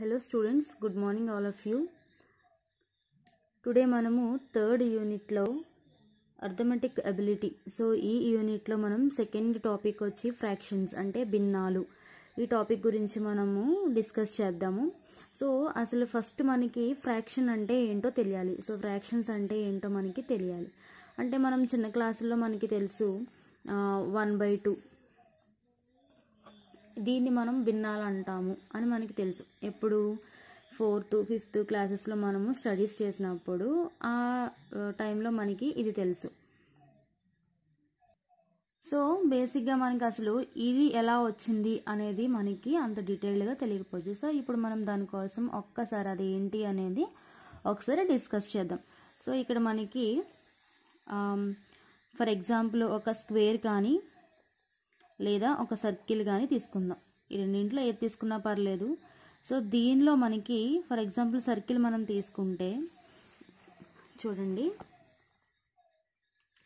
hello students good morning all of you today మనము third యూనిట్లో arithmetic ability so ఈ యూనిట్లో మనం సెకండ్ టాపిక్ వచ్చి ఫ్రాక్షన్స్ అంటే భిన్నాలు ఈ టాపిక్ గురించి మనము డిస్కస్ చేద్దాము సో అసలు ఫస్ట్ మనకి ఫ్రాక్షన్ అంటే ఏంటో తెలియాలి సో ఫ్రాక్షన్స్ అంటే ఏంటో మనకి తెలియాలి అంటే మనం చిన్న క్లాసుల్లో మనకి తెలుసు వన్ బై టూ దీన్ని మనం విన్నాలి అంటాము అని మనకి తెలుసు ఎప్పుడు ఫోర్త్ ఫిఫ్త్ క్లాసెస్లో మనము స్టడీస్ చేసినప్పుడు ఆ టైంలో మనకి ఇది తెలుసు సో బేసిక్గా మనకి అసలు ఇది ఎలా వచ్చింది అనేది మనకి అంత డీటెయిల్డ్గా తెలియకపోవచ్చు సో ఇప్పుడు మనం దానికోసం ఒక్కసారి అది ఏంటి అనేది ఒకసారి డిస్కస్ చేద్దాం సో ఇక్కడ మనకి ఫర్ ఎగ్జాంపుల్ ఒక స్క్వేర్ కానీ లేదా ఒక సర్కిల్ కానీ తీసుకుందాం ఈ రెండింట్లో ఏది తీసుకున్నా పర్లేదు సో దీనిలో మనకి ఫర్ ఎగ్జాంపుల్ సర్కిల్ మనం తీసుకుంటే చూడండి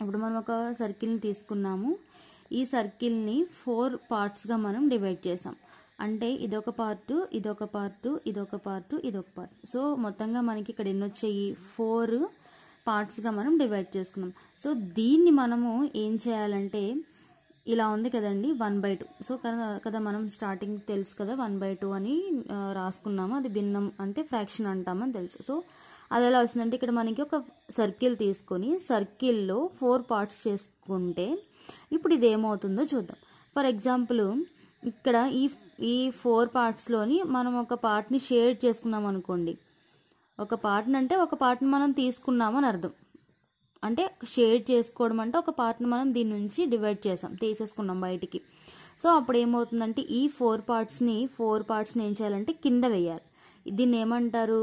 ఇప్పుడు మనం ఒక సర్కిల్ని తీసుకున్నాము ఈ సర్కిల్ని ఫోర్ పార్ట్స్గా మనం డివైడ్ చేసాం అంటే ఇదొక పార్టు ఇదొక పార్టు ఇదొక పార్టు ఇదొక పార్ట్ సో మొత్తంగా మనకి ఇక్కడ ఎన్ని వచ్చాయి ఫోర్ పార్ట్స్గా మనం డివైడ్ చేసుకున్నాం సో దీన్ని మనము ఏం చేయాలంటే ఇలా ఉంది కదండి వన్ బై టూ సో కదా మనం స్టార్టింగ్ తెలుసు కదా వన్ బై టూ అని రాసుకున్నాము అది భిన్నం అంటే ఫ్రాక్షన్ అంటామని తెలుసు సో అది ఎలా వస్తుందంటే ఇక్కడ మనకి ఒక సర్కిల్ తీసుకొని సర్కిల్లో ఫోర్ పార్ట్స్ చేసుకుంటే ఇప్పుడు ఇది ఏమవుతుందో చూద్దాం ఫర్ ఎగ్జాంపుల్ ఇక్కడ ఈ ఈ ఫోర్ పార్ట్స్లోని మనం ఒక పార్ట్ని షేర్ చేసుకున్నాం అనుకోండి ఒక పార్ట్ని అంటే ఒక పార్ట్ని మనం తీసుకున్నామని అర్థం అంటే షేడ్ చేసుకోవడం అంటే ఒక పార్ట్ని మనం దీని నుంచి డివైడ్ చేసాం తీసేసుకున్నాం బయటికి సో అప్పుడు ఏమవుతుందంటే ఈ ఫోర్ పార్ట్స్ని ఫోర్ పార్ట్స్ని ఏం చేయాలంటే కింద వేయాలి దీన్ని ఏమంటారు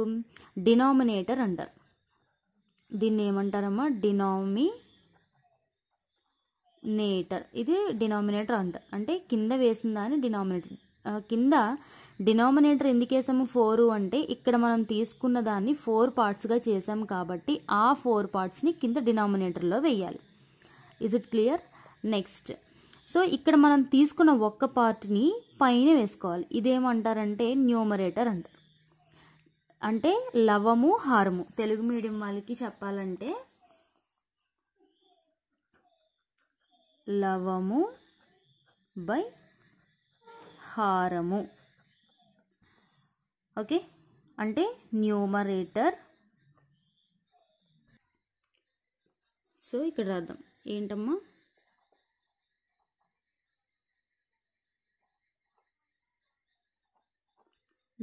డినామినేటర్ అంటారు దీన్ని ఏమంటారమ్మా డినామి నేటర్ ఇది డినామినేటర్ అంటారు అంటే కింద వేసిన దాన్ని డినామినేటర్ కింద డినామినేటర్ ఎందుకు వేసాము ఫోరు అంటే ఇక్కడ మనం తీసుకున్న దాన్ని ఫోర్ పార్ట్స్గా చేసాం కాబట్టి ఆ ఫోర్ పార్ట్స్ని కింద డినామినేటర్లో వేయాలి is it clear next so ఇక్కడ మనం తీసుకున్న ఒక్క పార్ట్ని పైన వేసుకోవాలి ఇదేమంటారంటే న్యూమరేటర్ అంటారు అంటే లవము హారము తెలుగు మీడియం వాళ్ళకి చెప్పాలంటే లవము బై హారము ఓకే అంటే న్యూమరేటర్ సో ఇక్కడ రాద్దాం ఏంటమ్మా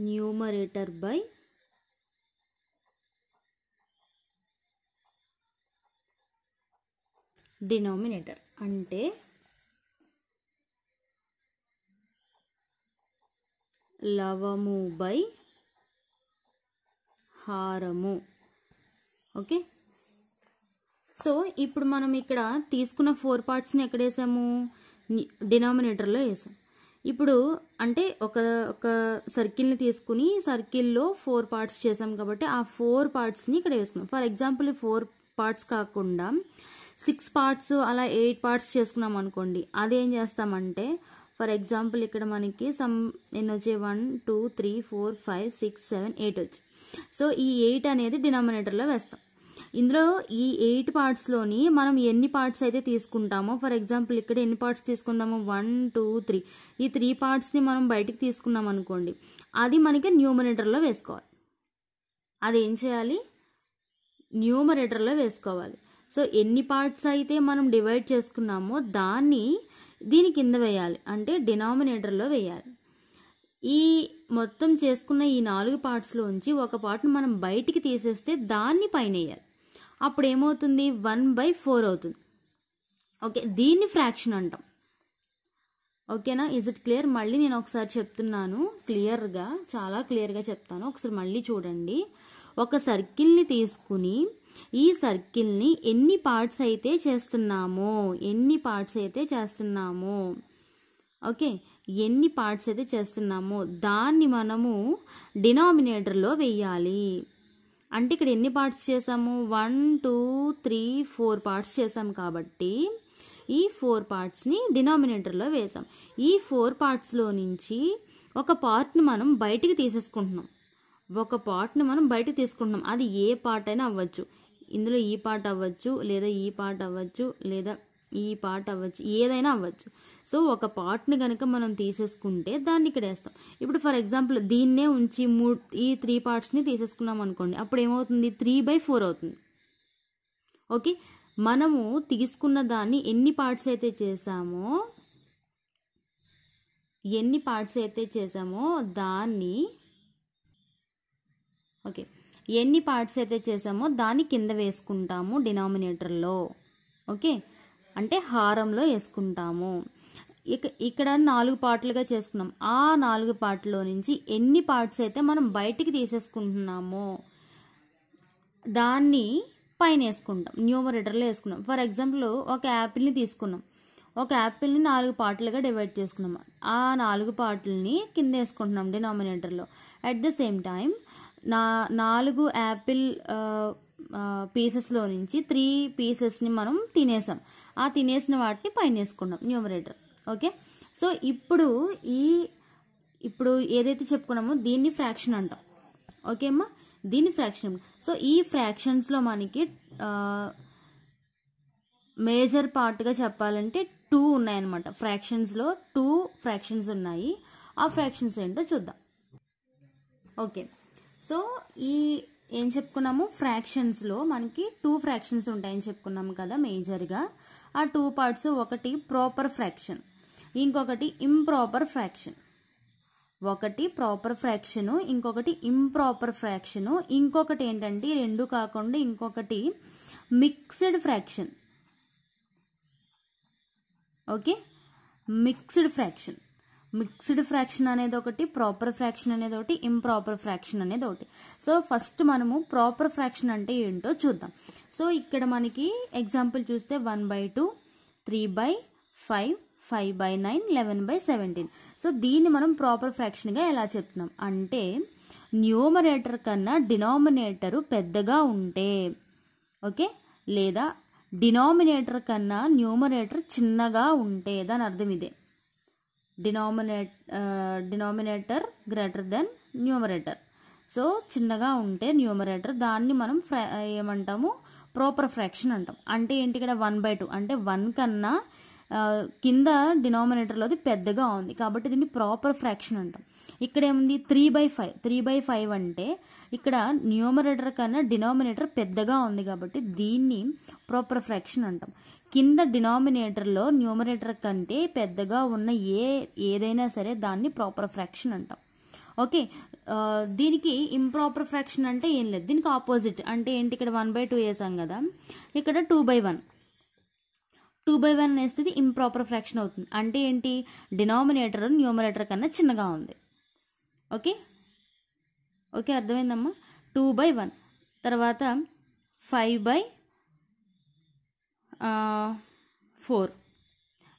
న్యూమరేటర్ బై డినామినేటర్ అంటే లవము బై హారము ఓకే సో ఇప్పుడు మనం ఇక్కడ తీసుకున్న ఫోర్ పార్ట్స్ని ఎక్కడ వేసాము డినామినేటర్లో వేసాం ఇప్పుడు అంటే ఒక ఒక సర్కిల్ని తీసుకుని సర్కిల్లో ఫోర్ పార్ట్స్ చేసాం కాబట్టి ఆ ఫోర్ పార్ట్స్ని ఇక్కడ వేసుకున్నాం ఫర్ ఎగ్జాంపుల్ ఫోర్ పార్ట్స్ కాకుండా సిక్స్ పార్ట్స్ అలా ఎయిట్ పార్ట్స్ చేసుకున్నాం అనుకోండి అదేం చేస్తామంటే ఫర్ ఎగ్జాంపుల్ ఇక్కడ మనకి సమ్ ఎన్ని వచ్చాయి one two three four five six seven eight వచ్చి సో ఈ ఎయిట్ అనేది డినామినేటర్లో వేస్తాం ఇందులో ఈ ఎయిట్ పార్ట్స్లోని మనం ఎన్ని పార్ట్స్ అయితే తీసుకుంటామో ఫర్ ఎగ్జాంపుల్ ఇక్కడ ఎన్ని పార్ట్స్ తీసుకుందామో వన్ టూ త్రీ ఈ త్రీ పార్ట్స్ని మనం బయటికి తీసుకున్నాం అనుకోండి అది మనకి న్యూమినేటర్లో వేసుకోవాలి అది ఏం చేయాలి న్యూమరేటర్లో వేసుకోవాలి సో ఎన్ని పార్ట్స్ అయితే మనం డివైడ్ చేసుకున్నామో దాన్ని దీని కింద వేయాలి అంటే డినామినేటర్లో వేయాలి ఈ మొత్తం చేసుకున్న ఈ నాలుగు పార్ట్స్లో ఉంచి ఒక పార్ట్ను మనం బయటికి తీసేస్తే దాన్ని పైన వేయాలి అప్పుడు ఏమవుతుంది వన్ బై ఫోర్ అవుతుంది ఓకే దీన్ని ఫ్రాక్షన్ అంటాం ఓకేనా ఇజ్ ఇట్ క్లియర్ మళ్ళీ నేను ఒకసారి చెప్తున్నాను క్లియర్గా చాలా క్లియర్గా చెప్తాను ఒకసారి మళ్ళీ చూడండి ఒక సర్కిల్ని తీసుకుని ఈ సర్కిల్ని ఎన్ని పార్ట్స్ అయితే చేస్తున్నామో ఎన్ని పార్ట్స్ అయితే చేస్తున్నామో ఓకే ఎన్ని పార్ట్స్ అయితే చేస్తున్నామో దాన్ని మనము డినామినేటర్లో వెయ్యాలి అంటే ఇక్కడ ఎన్ని పార్ట్స్ చేసాము one two three four parts చేసాం కాబట్టి ఈ ఫోర్ పార్ట్స్ని డినామినేటర్లో వేసాం ఈ ఫోర్ పార్ట్స్లో నుంచి ఒక పార్ట్ని మనం బయటికి తీసేసుకుంటున్నాం ఒక పార్ట్ని మనం బయటికి తీసుకుంటున్నాం అది ఏ పార్ట్ అయినా అవ్వచ్చు ఇందులో ఈ పార్ట్ అవ్వచ్చు లేదా ఈ పార్ట్ అవ్వచ్చు లేదా ఈ పార్ట్ అవ్వచ్చు ఏదైనా అవ్వచ్చు సో ఒక పార్ట్ని కనుక మనం తీసేసుకుంటే దాన్ని ఇక్కడ వేస్తాం ఇప్పుడు ఫర్ ఎగ్జాంపుల్ దీన్నే ఉంచి మూ ఈ త్రీ పార్ట్స్ని తీసేసుకున్నాం అనుకోండి అప్పుడు ఏమవుతుంది త్రీ బై ఫోర్ అవుతుంది ఓకే మనము తీసుకున్న దాన్ని ఎన్ని పార్ట్స్ అయితే చేసామో ఎన్ని పార్ట్స్ అయితే చేసామో దాన్ని ఓకే ఎన్ని పార్ట్స్ అయితే చేసామో దాన్ని కింద వేసుకుంటాము డినామినేటర్లో ఓకే అంటే హారంలో వేసుకుంటాము ఇక ఇక్కడ నాలుగు పార్ట్లుగా చేసుకున్నాం ఆ నాలుగు పార్ట్లో నుంచి ఎన్ని పార్ట్స్ అయితే మనం బయటికి తీసేసుకుంటున్నామో దాన్ని పైన వేసుకుంటాం న్యూమరేటర్లో వేసుకున్నాం ఫర్ ఎగ్జాంపుల్ ఒక యాపిల్ని తీసుకున్నాం ఒక యాపిల్ని నాలుగు పార్ట్లుగా డివైడ్ చేసుకున్నాం ఆ నాలుగు పార్ట్లని కింద వేసుకుంటున్నాం డినామినేటర్లో అట్ ద సేమ్ టైం నా నాలుగు యాపిల్ పీసెస్లో నుంచి త్రీ పీసెస్ని మనం తినేసాం ఆ తినేసిన వాటిని పైన వేసుకున్నాం న్యూమరేటర్ ఓకే సో ఇప్పుడు ఈ ఇప్పుడు ఏదైతే చెప్పుకున్నామో దీన్ని ఫ్రాక్షన్ అంటాం ఓకే అమ్మా దీన్ని ఫ్రాక్షన్ సో ఈ ఫ్రాక్షన్స్లో మనకి మేజర్ పార్ట్గా చెప్పాలంటే టూ ఉన్నాయన్నమాట ఫ్రాక్షన్స్లో టూ ఫ్రాక్షన్స్ ఉన్నాయి ఆ ఫ్రాక్షన్స్ ఏంటో చూద్దాం ఓకే సో ఈ ఏం చెప్పుకున్నాము ఫ్రాక్షన్స్లో మనకి టూ ఫ్రాక్షన్స్ ఉంటాయని చెప్పుకున్నాము కదా మేజర్గా ఆ టూ పార్ట్స్ ఒకటి ప్రాపర్ ఫ్రాక్షన్ ఇంకొకటి ఇంప్రాపర్ ఫ్రాక్షన్ ఒకటి ప్రాపర్ ఫ్రాక్షను ఇంకొకటి ఇంప్రాపర్ ఫ్రాక్షను ఇంకొకటి ఏంటంటే రెండు కాకుండా ఇంకొకటి mixed fraction okay mixed fraction mixed fraction అనేది ఒకటి ప్రాపర్ ఫ్రాక్షన్ అనేది ఒకటి ఇంప్రాపర్ ఫ్రాక్షన్ అనేది ఒకటి సో ఫస్ట్ మనము ప్రాపర్ ఫ్రాక్షన్ అంటే ఏంటో చూద్దాం సో ఇక్కడ మనకి ఎగ్జాంపుల్ చూస్తే one by two three by five five by nine eleven by seventeen so దీన్ని మనం ప్రాపర్ ఫ్రాక్షన్గా ఎలా చెప్తున్నాం అంటే న్యూమరేటర్ కన్నా డినామినేటరు పెద్దగా ఉంటే ఓకే లేదా డినామినేటర్ కన్నా న్యూమరేటర్ చిన్నగా ఉంటే దాని అర్థం ఇదే denominate denominator greater than numerator so చిన్నగా ఉంటే న్యూమరేటర్ దాన్ని మనం ఏమంటాము ప్రాపర్ ఫ్రాక్షన్ అంటాం అంటే ఏంటి ఇక్కడ వన్ బై టూ అంటే వన్ కన్నా కింద డినామినేటర్లోది పెద్దగా ఉంది కాబట్టి దీన్ని ప్రాపర్ ఫ్రాక్షన్ అంటాం ఇక్కడ ఏముంది three by five three by five అంటే ఇక్కడ న్యూమరేటర్ కన్నా డినామినేటర్ పెద్దగా ఉంది కాబట్టి దీన్ని ప్రాపర్ ఫ్రాక్షన్ అంటాం కింద డినామినేటర్లో న్యూమరేటర్ కంటే పెద్దగా ఉన్న ఏ ఏదైనా సరే దాన్ని ప్రాపర్ ఫ్రాక్షన్ అంటాం ఓకే దీనికి ఇంప్రాపర్ ఫ్రాక్షన్ అంటే ఏం లేదు దీనికి ఆపోజిట్ అంటే ఏంటి ఇక్కడ వన్ బై టూ వేసాం కదా ఇక్కడ two by one two by one వేస్తే ఇంప్రాపర్ ఫ్రాక్షన్ అవుతుంది అంటే ఏంటి డినామినేటర్ న్యూమరేటర్ కన్నా చిన్నగా ఉంది ఓకే ఓకే అర్థమైందమ్మా టూ బై వన్ తర్వాత ఫైవ్ బై ఫోర్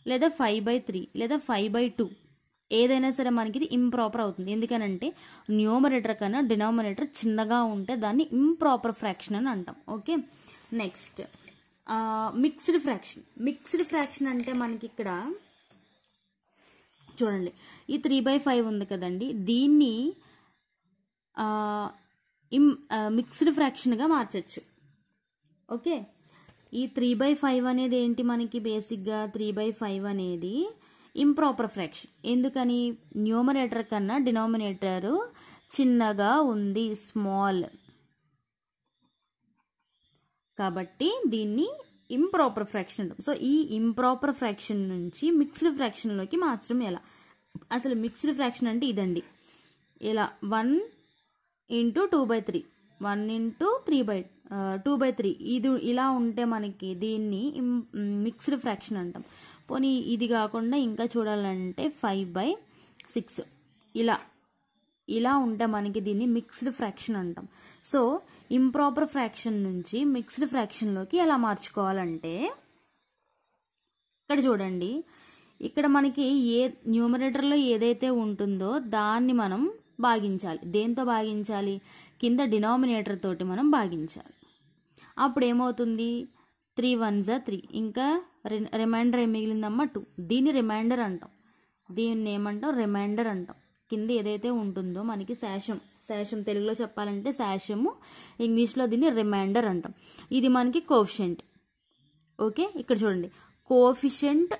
లేదా ఫైవ్ బై త్రీ లేదా ఫైవ్ బై టూ ఏదైనా సరే మనకి ఇది ఇంప్రాపర్ అవుతుంది ఎందుకనంటే న్యూమరేటర్ కన్నా డినామినేటర్ చిన్నగా ఉంటే దాన్ని ఇంప్రాపర్ ఫ్రాక్షన్ అని అంటాం okay next mixed fraction mixed fraction అంటే మనకి ఇక్కడ చూడండి ఈ త్రీ బై ఫైవ్ ఉంది కదండి దీన్ని మిక్స్డ్ ఫ్రాక్షన్గా మార్చచ్చు ఓకే ఈ త్రీ బై ఫైవ్ అనేది ఏంటి మనకి బేసిక్గా త్రీ బై ఫైవ్ అనేది ఇంప్రాపర్ ఫ్రాక్షన్ ఎందుకని న్యూమరేటర్ కన్నా డినామినేటరు చిన్నగా ఉంది స్మాల్ కాబట్టి దీన్ని ఇంప్రాపర్ ఫ్రాక్షన్ అంటాం సో ఈ ఇంప్రాపర్ ఫ్రాక్షన్ నుంచి మిక్స్డ్ ఫ్రాక్షన్లోకి మార్చడం ఎలా అసలు మిక్స్డ్ ఫ్రాక్షన్ అంటే ఇదండి ఇలా one into two by three one into three by two by three ఇది ఇలా ఉంటే మనకి దీన్ని మిక్స్డ్ ఫ్రాక్షన్ mm, అంటాం పోనీ ఇది కాకుండా ఇంకా చూడాలంటే ఫైవ్ బై సిక్స్ ఇలా ఇలా ఉంటే మనకి దీన్ని మిక్స్డ్ ఫ్రాక్షన్ అంటాం సో ఇంప్రాపర్ ఫ్రాక్షన్ నుంచి మిక్స్డ్ ఫ్రాక్షన్లోకి ఎలా మార్చుకోవాలంటే ఇక్కడ చూడండి ఇక్కడ మనకి ఏ న్యూమరేటర్లో ఏదైతే ఉంటుందో దాన్ని మనం భాగించాలి దేంతో భాగించాలి కింద డినామినేటర్ తోటి మనం భాగించాలి అప్పుడు ఏమవుతుంది త్రీ వన్ జా త్రీ ఇంకా రిమైండర్ ఏం మిగిలిందమ్మా టూ దీన్ని రిమైండర్ అంటాం దీన్ని ఏమంటాం రిమైండర్ అంటాం కింద ఏదైతే ఉంటుందో మనకి శాషం శాషం తెలుగులో చెప్పాలంటే శాషము ఇంగ్లీష్లో దీన్ని రిమైండర్ అంటాం ఇది మనకి కోఫిషెంట్ ఓకే ఇక్కడ చూడండి quotient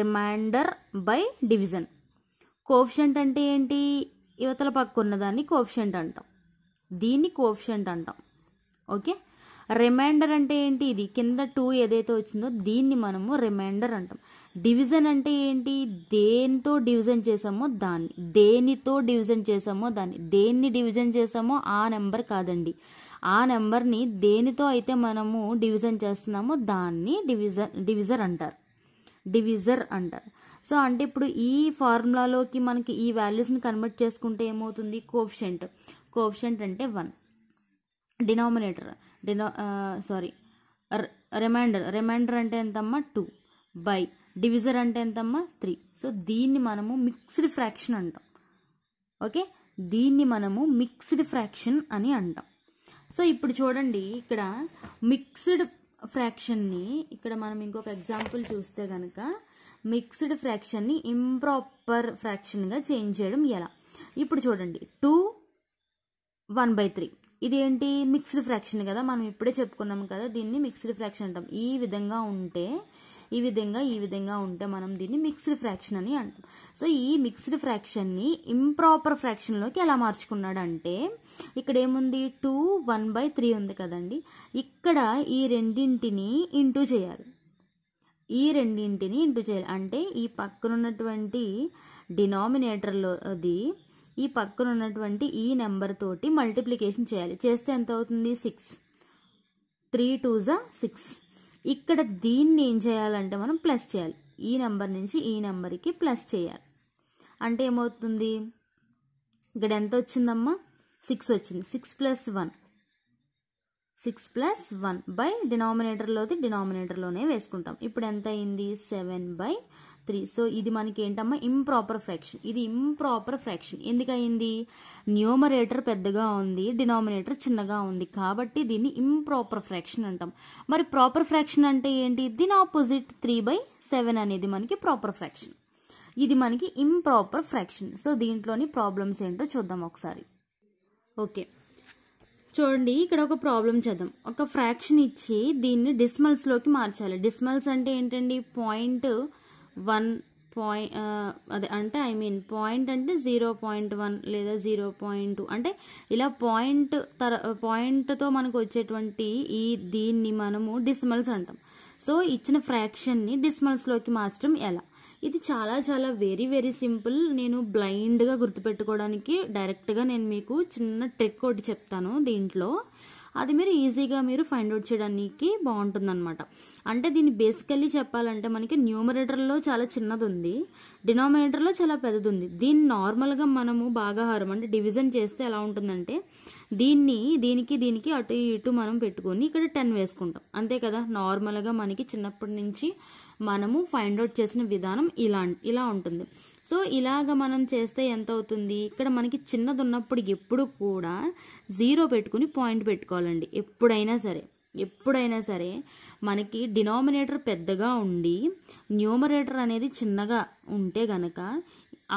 remainder by division quotient అంటే ఏంటి యువతల పక్కన్న దాన్ని కోఫిషెంట్ అంటాం దీన్ని కోఫిషెంట్ అంటాం ఓకే రిమైండర్ అంటే ఏంటి ఇది కింద టూ ఏదైతే వచ్చిందో దీన్ని మనము రిమైండర్ అంటాం డివిజన్ అంటే ఏంటి దేనితో డివిజన్ చేసామో దాన్ని దేనితో డివిజన్ చేసామో దాన్ని దేన్ని డివిజన్ చేసామో ఆ నెంబర్ కాదండి ఆ నెంబర్ని దేనితో అయితే మనము డివిజన్ చేస్తున్నామో దాన్ని డివిజన్ డివిజర్ అంటారు డివిజర్ అంటారు సో అంటే ఇప్పుడు ఈ ఫార్ములాలోకి మనకి ఈ వాల్యూస్ని కన్వర్ట్ చేసుకుంటే ఏమవుతుంది కోఫిషెంట్ కోఫిషెంట్ అంటే one denominator deno sorry remainder remainder అంటే ఎంతమ్మా టూ బై డివిజర్ అంటే ఎంతమ్మా త్రీ సో దీన్ని మనము మిక్స్డ్ ఫ్రాక్షన్ అంటాం ఓకే దీన్ని మనము మిక్స్డ్ ఫ్రాక్షన్ అని అంటాం సో ఇప్పుడు చూడండి ఇక్కడ మిక్స్డ్ ఫ్రాక్షన్ని ఇక్కడ మనం ఇంకొక ఎగ్జాంపుల్ చూస్తే కనుక మిక్స్డ్ ఫ్రాక్షన్ని ఇంప్రాపర్ ఫ్రాక్షన్గా చేంజ్ చేయడం ఎలా ఇప్పుడు చూడండి టూ వన్ బై త్రీ ఇదేంటి మిక్స్డ్ ఫ్రాక్షన్ కదా మనం ఇప్పుడే చెప్పుకున్నాం కదా దీన్ని మిక్స్డ్ ఫ్రాక్షన్ అంటాం ఈ విధంగా ఉంటే ఈ విధంగా ఈ విధంగా ఉంటే మనం దీన్ని మిక్స్డ్ ఫ్రాక్షన్ అని అంటాం సో ఈ మిక్స్డ్ ఫ్రాక్షన్ని ఇంప్రాపర్ ఫ్రాక్షన్లోకి ఎలా మార్చుకున్నాడు అంటే ఇక్కడ ఏముంది టూ వన్ బై త్రీ ఉంది కదండి ఇక్కడ ఈ రెండింటిని ఇంటూ చేయాలి ఈ రెండింటిని ఇంటూ చేయాలి అంటే ఈ పక్కనున్నటువంటి డినామినేటర్లో అది ఈ పక్కన ఉన్నటువంటి ఈ నెంబర్ తోటి మల్టిప్లికేషన్ చేయాలి చేస్తే ఎంత అవుతుంది సిక్స్ త్రీ టూ జా సిక్స్ ఇక్కడ దీన్ని ఏం చేయాలంటే మనం ప్లస్ చేయాలి ఈ నెంబర్ నుంచి ఈ నెంబర్కి ప్లస్ చేయాలి అంటే ఏమవుతుంది ఇక్కడ ఎంత వచ్చిందమ్మా సిక్స్ వచ్చింది six plus one six plus one by డినామినేటర్లోది డినామినేటర్లోనే వేసుకుంటాం ఇప్పుడు ఎంత అయింది సెవెన్ బై త్రీ సో ఇది మనకి ఏంటమ్మా ఇంప్రాపర్ ఫ్రాక్షన్ ఇది ఇంప్రాపర్ ఫ్రాక్షన్ ఎందుకయింది న్యూమరేటర్ పెద్దగా ఉంది డినామినేటర్ చిన్నగా ఉంది కాబట్టి దీన్ని ఇంప్రాపర్ ఫ్రాక్షన్ అంటాం మరి ప్రాపర్ ఫ్రాక్షన్ అంటే ఏంటి దీని ఆపోజిట్ త్రీ బై సెవెన్ అనేది మనకి ప్రాపర్ ఫ్రాక్షన్ ఇది మనకి ఇంప్రాపర్ ఫ్రాక్షన్ సో దీంట్లోని ప్రాబ్లమ్స్ ఏంటో చూద్దాం ఒకసారి ఓకే చూడండి ఇక్కడ ఒక ప్రాబ్లం చేద్దాం ఒక ఫ్రాక్షన్ ఇచ్చి దీన్ని డిస్మల్స్లోకి మార్చాలి డిస్మల్స్ అంటే ఏంటండి పాయింట్ వన్ పాయింట్ అదే అంటే ఐ మీన్ పాయింట్ అంటే జీరో పాయింట్ వన్ లేదా జీరో పాయింట్ అంటే ఇలా పాయింట్ తర పాయింట్తో మనకు వచ్చేటువంటి ఈ దీన్ని మనము డిస్మల్స్ అంటాం సో ఇచ్చిన ఫ్రాక్షన్ని డిస్మల్స్లోకి మార్చడం ఎలా ఇది చాలా చాలా వెరీ వెరీ సింపుల్ నేను బ్లైండ్గా గుర్తుపెట్టుకోవడానికి డైరెక్ట్గా నేను మీకు చిన్న ట్రిక్ ఒకటి చెప్తాను దీంట్లో అది మీరు ఈజీగా మీరు ఫైండ్ అవుట్ చేయడానికి బాగుంటుంది అనమాట అంటే దీన్ని బేసికల్లీ చెప్పాలంటే మనకి న్యూమరేటర్లో చాలా చిన్నది ఉంది డినామినేటర్లో చాలా పెద్దది ఉంది దీన్ని నార్మల్గా మనము భాగాహారం అంటే డివిజన్ చేస్తే ఎలా ఉంటుందంటే దీన్ని దీనికి దీనికి అటు ఇటు మనం పెట్టుకొని ఇక్కడ టెన్ వేసుకుంటాం అంతే కదా నార్మల్గా మనకి చిన్నప్పటి నుంచి మనము ఫైండ్ అవుట్ చేసిన విధానం ఇలా ఇలా ఉంటుంది సో ఇలాగ మనం చేస్తే ఎంత అవుతుంది ఇక్కడ మనకి చిన్నది ఉన్నప్పుడు ఎప్పుడు కూడా జీరో పెట్టుకుని పాయింట్ పెట్టుకోవాలండి ఎప్పుడైనా సరే ఎప్పుడైనా సరే మనకి డినామినేటర్ పెద్దగా ఉండి న్యూమరేటర్ అనేది చిన్నగా ఉంటే గనక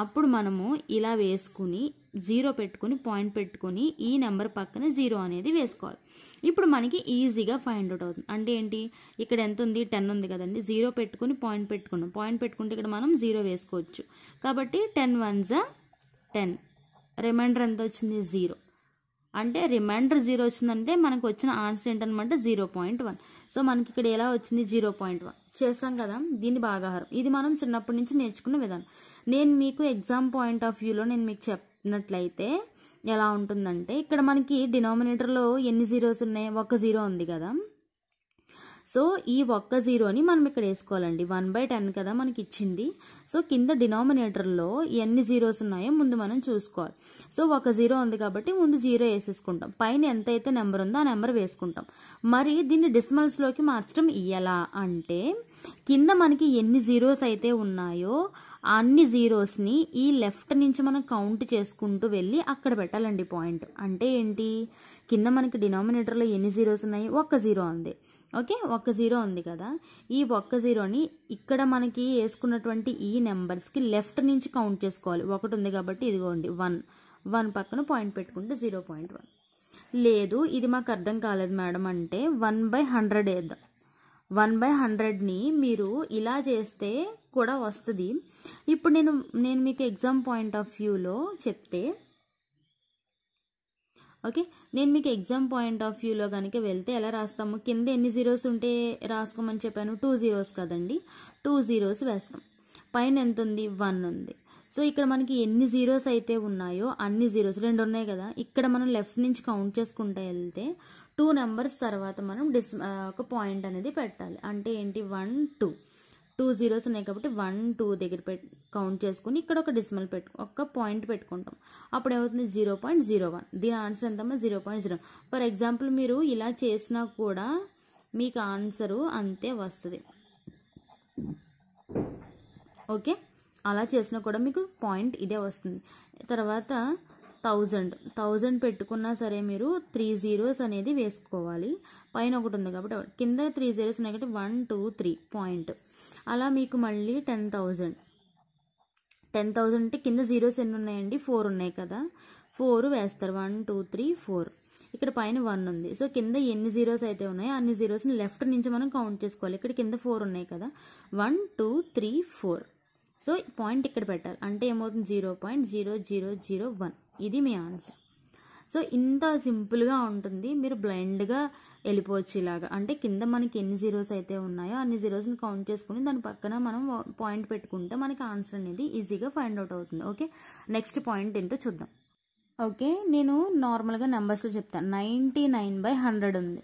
అప్పుడు మనము ఇలా వేసుకుని జీరో పెట్టుకుని పాయింట్ పెట్టుకుని ఈ నెంబర్ పక్కన జీరో అనేది వేసుకోవాలి ఇప్పుడు మనకి ఈజీగా ఫైండ్ అవుట్ అవుతుంది అంటే ఏంటి ఇక్కడ ఎంత ఉంది టెన్ ఉంది కదండి జీరో పెట్టుకుని పాయింట్ పెట్టుకున్నాం పాయింట్ పెట్టుకుంటే ఇక్కడ మనం జీరో వేసుకోవచ్చు కాబట్టి టెన్ వన్ జా టెన్ రిమైండర్ ఎంత వచ్చింది జీరో అంటే రిమైండర్ జీరో వచ్చిందంటే మనకు వచ్చిన ఆన్సర్ ఏంటనమాట జీరో పాయింట్ వన్ సో మనకి ఇక్కడ ఎలా వచ్చింది జీరో పాయింట్ వన్ చేస్తాం కదా దీన్ని భాగాహారం ఇది మనం చిన్నప్పటి నుంచి నేర్చుకున్న విధానం నేను మీకు ఎగ్జామ్ పాయింట్ ఆఫ్ వ్యూలో నేను మీకు చెప్పినట్లయితే ఎలా ఉంటుందంటే ఇక్కడ మనకి డినామినేటర్లో ఎన్ని జీరోస్ ఉన్నాయి ఒక జీరో ఉంది కదా సో ఈ ఒక్క జీరోని మనం ఇక్కడ వేసుకోవాలండి వన్ బై టెన్ కదా మనకి ఇచ్చింది సో కింద డినామినేటర్లో ఎన్ని జీరోస్ ఉన్నాయో ముందు మనం చూసుకోవాలి సో ఒక జీరో ఉంది కాబట్టి ముందు జీరో వేసేసుకుంటాం పైన ఎంతైతే నెంబర్ ఉందో ఆ నెంబర్ వేసుకుంటాం మరి దీన్ని డిస్మల్స్లోకి మార్చడం ఎలా అంటే కింద మనకి ఎన్ని జీరోస్ అయితే ఉన్నాయో అన్ని జీరోస్ని ఈ లెఫ్ట్ నుంచి మనం కౌంట్ చేసుకుంటూ వెళ్ళి అక్కడ పెట్టాలండి పాయింట్ అంటే ఏంటి కింద మనకి డినామినేటర్లో ఎన్ని జీరోస్ ఉన్నాయి ఒక్క జీరో ఉంది ఓకే ఒక్క జీరో ఉంది కదా ఈ ఒక్క జీరోని ఇక్కడ మనకి వేసుకున్నటువంటి ఈ నెంబర్స్కి లెఫ్ట్ నుంచి కౌంట్ చేసుకోవాలి ఒకటి ఉంది కాబట్టి ఇదిగోండి వన్ వన్ పక్కన పాయింట్ పెట్టుకుంటే జీరో పాయింట్ వన్ లేదు ఇది మాకు అర్థం కాలేదు మేడం అంటే వన్ బై హండ్రెడ్ వేద్దాం వన్ బై హండ్రెడ్ని మీరు ఇలా చేస్తే కూడా వస్తుంది ఇప్పుడు నేను నేను మీకు ఎగ్జామ్ పాయింట్ ఆఫ్ వ్యూలో చెప్తే ఓకే నేను మీకు ఎగ్జామ్ పాయింట్ ఆఫ్ వ్యూలో కనుక వెళ్తే ఎలా రాస్తాము కింద ఎన్ని జీరోస్ ఉంటే రాసుకోమని చెప్పాను టూ జీరోస్ కదండి టూ జీరోస్ వేస్తాం పైన ఎంత ఉంది వన్ ఉంది సో ఇక్కడ మనకి ఎన్ని జీరోస్ అయితే ఉన్నాయో అన్ని జీరోస్ రెండు ఉన్నాయి కదా ఇక్కడ మనం లెఫ్ట్ నుంచి కౌంట్ చేసుకుంటూ వెళ్తే టూ నెంబర్స్ తర్వాత మనం డిస్ ఒక పాయింట్ అనేది పెట్టాలి అంటే ఏంటి వన్ టూ టూ జీరోస్ ఉన్నాయి కాబట్టి వన్ టూ దగ్గర పెట్ కౌంట్ చేసుకుని ఇక్కడ ఒక డిసిమల్ పెట్టు ఒక పాయింట్ పెట్టుకుంటాం అప్పుడు ఏమవుతుంది జీరో పాయింట్ జీరో వన్ దీని ఆన్సర్ ఎంతమ్మా zero point zero for example మీరు ఇలా చేసినా కూడా మీకు ఆన్సరు అంతే వస్తుంది ఓకే అలా చేసినా కూడా మీకు పాయింట్ ఇదే వస్తుంది తర్వాత థౌజండ్ థౌజండ్ పెట్టుకున్నా సరే మీరు త్రీ జీరోస్ అనేది వేసుకోవాలి పైన ఒకటి ఉంది కాబట్టి కింద త్రీ జీరోస్ ఉన్నాయి కాబట్టి వన్ టూ త్రీ పాయింట్ అలా మీకు మళ్ళీ టెన్ థౌజండ్ టెన్ థౌజండ్ అంటే కింద జీరోస్ ఎన్ని ఉన్నాయండి ఫోర్ ఉన్నాయి కదా ఫోర్ వేస్తారు వన్ టూ త్రీ ఫోర్ ఇక్కడ పైన వన్ ఉంది సో కింద ఎన్ని జీరోస్ అయితే ఉన్నాయో అన్ని జీరోస్ని లెఫ్ట్ నుంచి మనం కౌంట్ చేసుకోవాలి ఇక్కడ కింద ఫోర్ ఉన్నాయి కదా one two three four so point ఇక్కడ పెట్టాలి అంటే ఏమవుతుంది zero point zero zero zero one ఇది మీ ఆన్సర్ సో ఇంత సింపుల్గా ఉంటుంది మీరు బ్లైండ్గా వెళ్ళిపోవచ్చు ఇలాగా అంటే కింద మనకి ఎన్ని జీరోస్ అయితే ఉన్నాయో అన్ని జీరోస్ని కౌంట్ చేసుకుని దాని పక్కన మనం పాయింట్ పెట్టుకుంటే మనకి ఆన్సర్ అనేది ఈజీగా ఫైండ్ అవుట్ అవుతుంది ఓకే నెక్స్ట్ పాయింట్ ఏంటో చూద్దాం ఓకే నేను నార్మల్గా నెంబర్స్లో చెప్తాను నైంటీ నైన్ బై హండ్రెడ్ ఉంది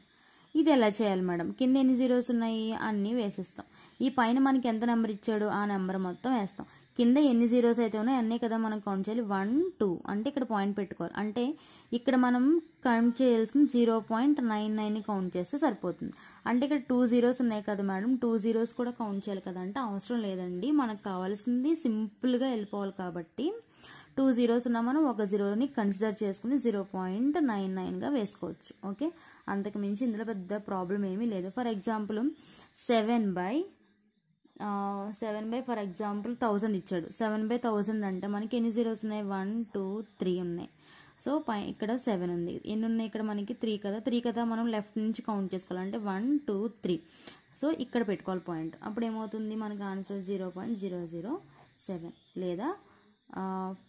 ఇది ఎలా చేయాలి మేడం కింద ఎన్ని జీరోస్ ఉన్నాయి అన్నీ వేసిస్తాం ఈ పైన మనకి ఎంత నెంబర్ ఇచ్చాడు ఆ నెంబర్ మొత్తం వేస్తాం కింద ఎన్ని జీరోస్ అయితే ఉన్నాయో అన్నీ కదా మనం కౌంట్ చేయాలి వన్ టూ అంటే ఇక్కడ పాయింట్ పెట్టుకోవాలి అంటే ఇక్కడ మనం కౌంట్ చేయాల్సిన zero point nine nine count చేస్తే సరిపోతుంది అంటే ఇక్కడ టూ జీరోస్ ఉన్నాయి కదా మేడం టూ జీరోస్ కూడా కౌంట్ చేయాలి కదా అంటే అవసరం లేదండి మనకు కావాల్సింది సింపుల్గా వెళ్ళిపోవాలి కాబట్టి టూ జీరోస్ ఉన్నా మనం ఒక జీరోని కన్సిడర్ చేసుకుని జీరో పాయింట్ నైన్ నైన్గా వేసుకోవచ్చు ఓకే అంతకు మించి ఇందులో పెద్ద ప్రాబ్లం ఏమీ లేదు for example seven by seven by for example thousand ఇచ్చాడు సెవెన్ బై థౌజండ్ అంటే మనకి ఎన్ని జీరోస్ ఉన్నాయి వన్ టూ త్రీ ఉన్నాయి సో పై ఇక్కడ సెవెన్ ఉంది ఎన్ని ఉన్నాయి ఇక్కడ మనకి త్రీ కదా త్రీ కదా మనం లెఫ్ట్ నుంచి కౌంట్ చేసుకోవాలంటే వన్ టూ త్రీ సో ఇక్కడ పెట్టుకోవాలి పాయింట్ అప్పుడు ఏమవుతుంది మనకి answer zero point zero zero seven లేదా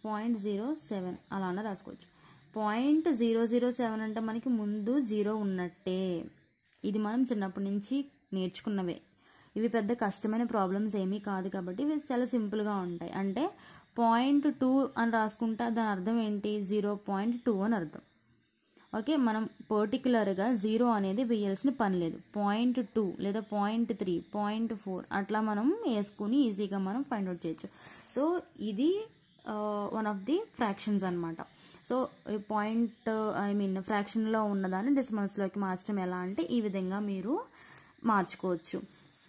పాయింట్ జీరో సెవెన్ అలానే రాసుకోవచ్చు పాయింట్ జీరో జీరో సెవెన్ అంటే మనకి ముందు జీరో ఉన్నట్టే ఇది మనం చిన్నప్పటి నుంచి నేర్చుకున్నవే ఇవి పెద్ద కష్టమైన ప్రాబ్లమ్స్ ఏమీ కాదు కాబట్టి ఇవి చాలా సింపుల్గా ఉంటాయి అంటే పాయింట్ టూ అని రాసుకుంటే దాని అర్థం ఏంటి జీరో పాయింట్ టూ అని అర్థం ఓకే మనం పర్టికులర్గా జీరో అనేది వేయాల్సిన పని లేదు పాయింట్ టూ లేదా పాయింట్ త్రీ పాయింట్ ఫోర్ అట్లా మనం వేసుకుని ఈజీగా మనం ఫైండ్ అవుట్ చేయొచ్చు సో ఇది వన్ ఆఫ్ ది ఫ్రాక్షన్స్ అనమాట సో పాయింట్ ఐ మీన్ ఫ్రాక్షన్లో ఉన్నదాన్ని డిస్మల్స్లోకి మార్చడం ఎలా అంటే ఈ విధంగా మీరు మార్చుకోవచ్చు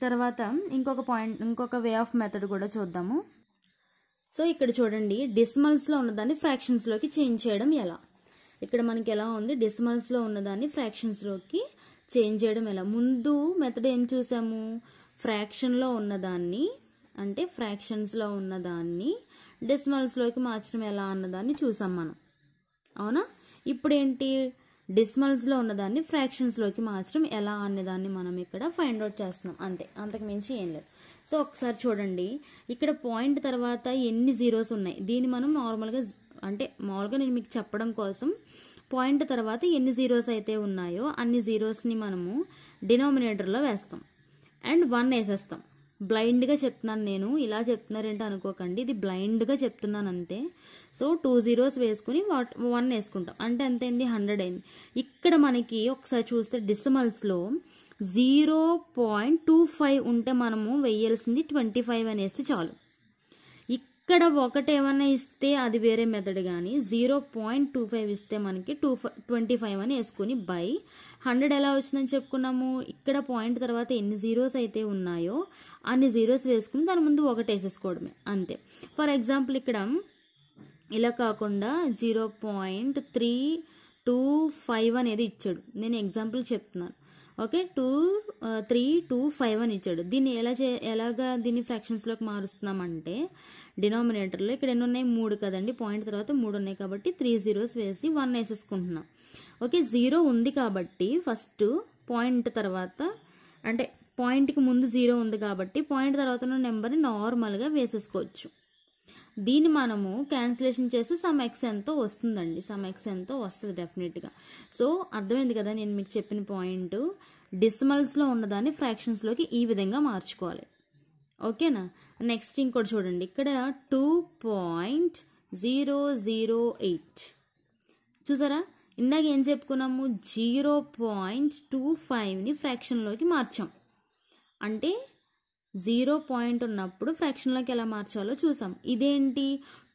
తర్వాత ఇంకొక పాయింట్ ఇంకొక వే ఆఫ్ మెథడ్ కూడా చూద్దాము సో ఇక్కడ చూడండి డిస్మల్స్లో ఉన్నదాన్ని ఫ్రాక్షన్స్లోకి చేంజ్ చేయడం ఎలా ఇక్కడ మనకి ఎలా ఉంది డిస్మల్స్లో ఉన్నదాన్ని ఫ్రాక్షన్స్లోకి చేంజ్ చేయడం ఎలా ముందు మెథడ్ ఏం చూసాము ఫ్రాక్షన్లో ఉన్నదాన్ని అంటే ఫ్రాక్షన్స్లో ఉన్నదాన్ని డిస్మల్స్లోకి మార్చడం ఎలా అన్నదాన్ని చూసాం మనం అవునా ఇప్పుడేంటి డిస్మల్స్లో ఉన్నదాన్ని ఫ్రాక్షన్స్లోకి మార్చడం ఎలా అనేదాన్ని మనం ఇక్కడ ఫైండ్ అవుట్ చేస్తున్నాం అంతే అంతకుమించి ఏం లేదు సో ఒకసారి చూడండి ఇక్కడ పాయింట్ తర్వాత ఎన్ని జీరోస్ ఉన్నాయి దీన్ని మనం నార్మల్గా అంటే మామూలుగా నేను మీకు చెప్పడం కోసం పాయింట్ తర్వాత ఎన్ని జీరోస్ అయితే ఉన్నాయో అన్ని జీరోస్ని మనము డినామినేటర్లో వేస్తాం అండ్ వన్ వేసేస్తాం బ్లైండ్గా చెప్తున్నాను నేను ఇలా చెప్తున్నారంటే అనుకోకండి ఇది బ్లైండ్గా చెప్తున్నాను అంతే సో టూ జీరోస్ వేసుకుని వన్ వేసుకుంటాం అంటే ఎంతైంది హండ్రెడ్ అయింది ఇక్కడ మనకి ఒకసారి చూస్తే డిసిమల్స్లో జీరో పాయింట్ టూ ఫైవ్ ఉంటే మనము వేయాల్సింది ట్వంటీ ఫైవ్ అని వేస్తే చాలు ఇక్కడ ఒకటి ఏమైనా ఇస్తే అది వేరే మెథడ్ కానీ జీరో పాయింట్ టూ ఫైవ్ ఇస్తే మనకి టూ ఫైవ్ ట్వంటీ ఫైవ్ అని వేసుకుని బై హండ్రెడ్ ఎలా వచ్చిందని చెప్పుకున్నాము ఇక్కడ పాయింట్ తర్వాత ఎన్ని జీరోస్ అయితే ఉన్నాయో అన్ని జీరోస్ వేసుకుని దాని ముందు ఒకటి వేసేసుకోవడమే అంతే ఫర్ ఎగ్జాంపుల్ ఇక్కడ ఇలా కాకుండా zero point three two five అనేది ఇచ్చాడు నేను ఎగ్జాంపుల్ చెప్తున్నాను okay two three two five అని ఇచ్చాడు దీన్ని ఎలా చే ఎలాగా దీన్ని ఫ్రాక్షన్స్లోకి మారుస్తున్నామంటే డినామినేటర్లో ఇక్కడ ఎన్ని ఉన్నాయి మూడు కదండి పాయింట్ తర్వాత మూడు ఉన్నాయి కాబట్టి త్రీ జీరోస్ వేసి వన్ వేసేసుకుంటున్నాం ఓకే జీరో ఉంది కాబట్టి ఫస్ట్ పాయింట్ తర్వాత అంటే పాయింట్కి ముందు జీరో ఉంది కాబట్టి పాయింట్ తర్వాత ఉన్న నెంబర్ని నార్మల్గా వేసేసుకోవచ్చు దీన్ని మనము క్యాన్సిలేషన్ చేస్తే సమ్ ఎక్స్ ఎంతో వస్తుందండి సమ్ ఎక్స్ ఎంతో వస్తుంది డెఫినెట్గా సో అర్థమైంది కదా నేను మీకు చెప్పిన పాయింట్ డిసిమల్స్లో ఉన్నదాన్ని ఫ్రాక్షన్స్లోకి ఈ విధంగా మార్చుకోవాలి ఓకేనా నెక్స్ట్ ఇంకోటి చూడండి ఇక్కడ two point zero zero eight చూసారా ఇందాక ఏం చెప్పుకున్నాము జీరో పాయింట్ టూ ఫైవ్ని ఫ్రాక్షన్లోకి మార్చాం అంటే జీరో పాయింట్ ఉన్నప్పుడు ఫ్రాక్షన్లోకి ఎలా మార్చాలో చూసాం ఇదేంటి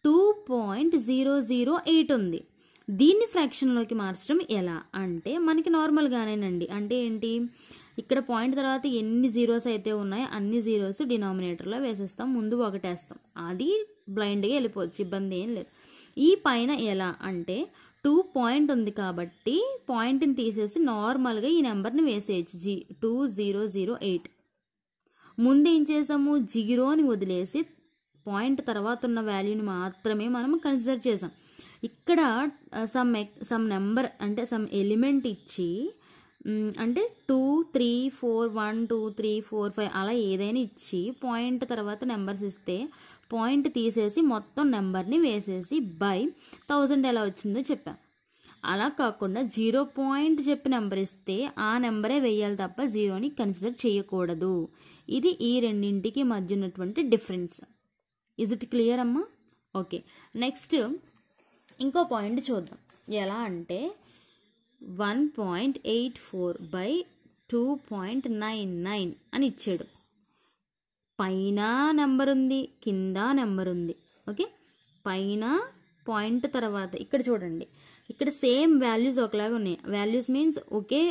two point zero zero eight ఉంది దీన్ని ఫ్రాక్షన్లోకి మార్చడం ఎలా అంటే మనకి నార్మల్గానేనండి అంటే ఏంటి ఇక్కడ పాయింట్ తర్వాత ఎన్ని జీరోస్ అయితే ఉన్నాయో అన్ని జీరోస్ డినామినేటర్లో వేసేస్తాం ముందు ఒకటేస్తాం అది బ్లైండ్గా వెళ్ళిపోవచ్చు ఇబ్బంది ఏం లేదు ఈ పైన ఎలా అంటే టూ పాయింట్ ఉంది కాబట్టి పాయింట్ని తీసేసి నార్మల్గా ఈ నెంబర్ని వేసేయచ్చు జీ టూ జీరో జీరో ఎయిట్ ముందేం చేసాము జీరోని వదిలేసి పాయింట్ తర్వాత ఉన్న వాల్యూని మాత్రమే మనం కన్సిడర్ చేసాం ఇక్కడ సమ్ సమ్ నెంబర్ అంటే సమ్ ఎలిమెంట్ ఇచ్చి అంటే two three four one two three four five అలా ఏదైనా ఇచ్చి పాయింట్ తర్వాత నెంబర్స్ ఇస్తే పాయింట్ తీసేసి మొత్తం నెంబర్ని వేసేసి బై థౌజండ్ ఎలా వచ్చిందో చెప్పాం అలా కాకుండా జీరో పాయింట్ చెప్పి నెంబర్ ఇస్తే ఆ నెంబరే వేయాలి తప్ప జీరోని కన్సిడర్ చేయకూడదు ఇది ఈ రెండింటికి మధ్య ఉన్నటువంటి డిఫరెన్స్ ఇజ్ ఇట్ క్లియర్ అమ్మా ఓకే నెక్స్ట్ ఇంకో పాయింట్ చూద్దాం ఎలా అంటే one point eight four by two point nine nine అని ఇచ్చాడు పైన నెంబర్ ఉంది కింద నెంబర్ ఉంది ఓకే పైన పాయింట్ తర్వాత ఇక్కడ చూడండి ఇక్కడ సేమ్ వాల్యూస్ ఒకలాగా ఉన్నాయి వాల్యూస్ మీన్స్ ఒకే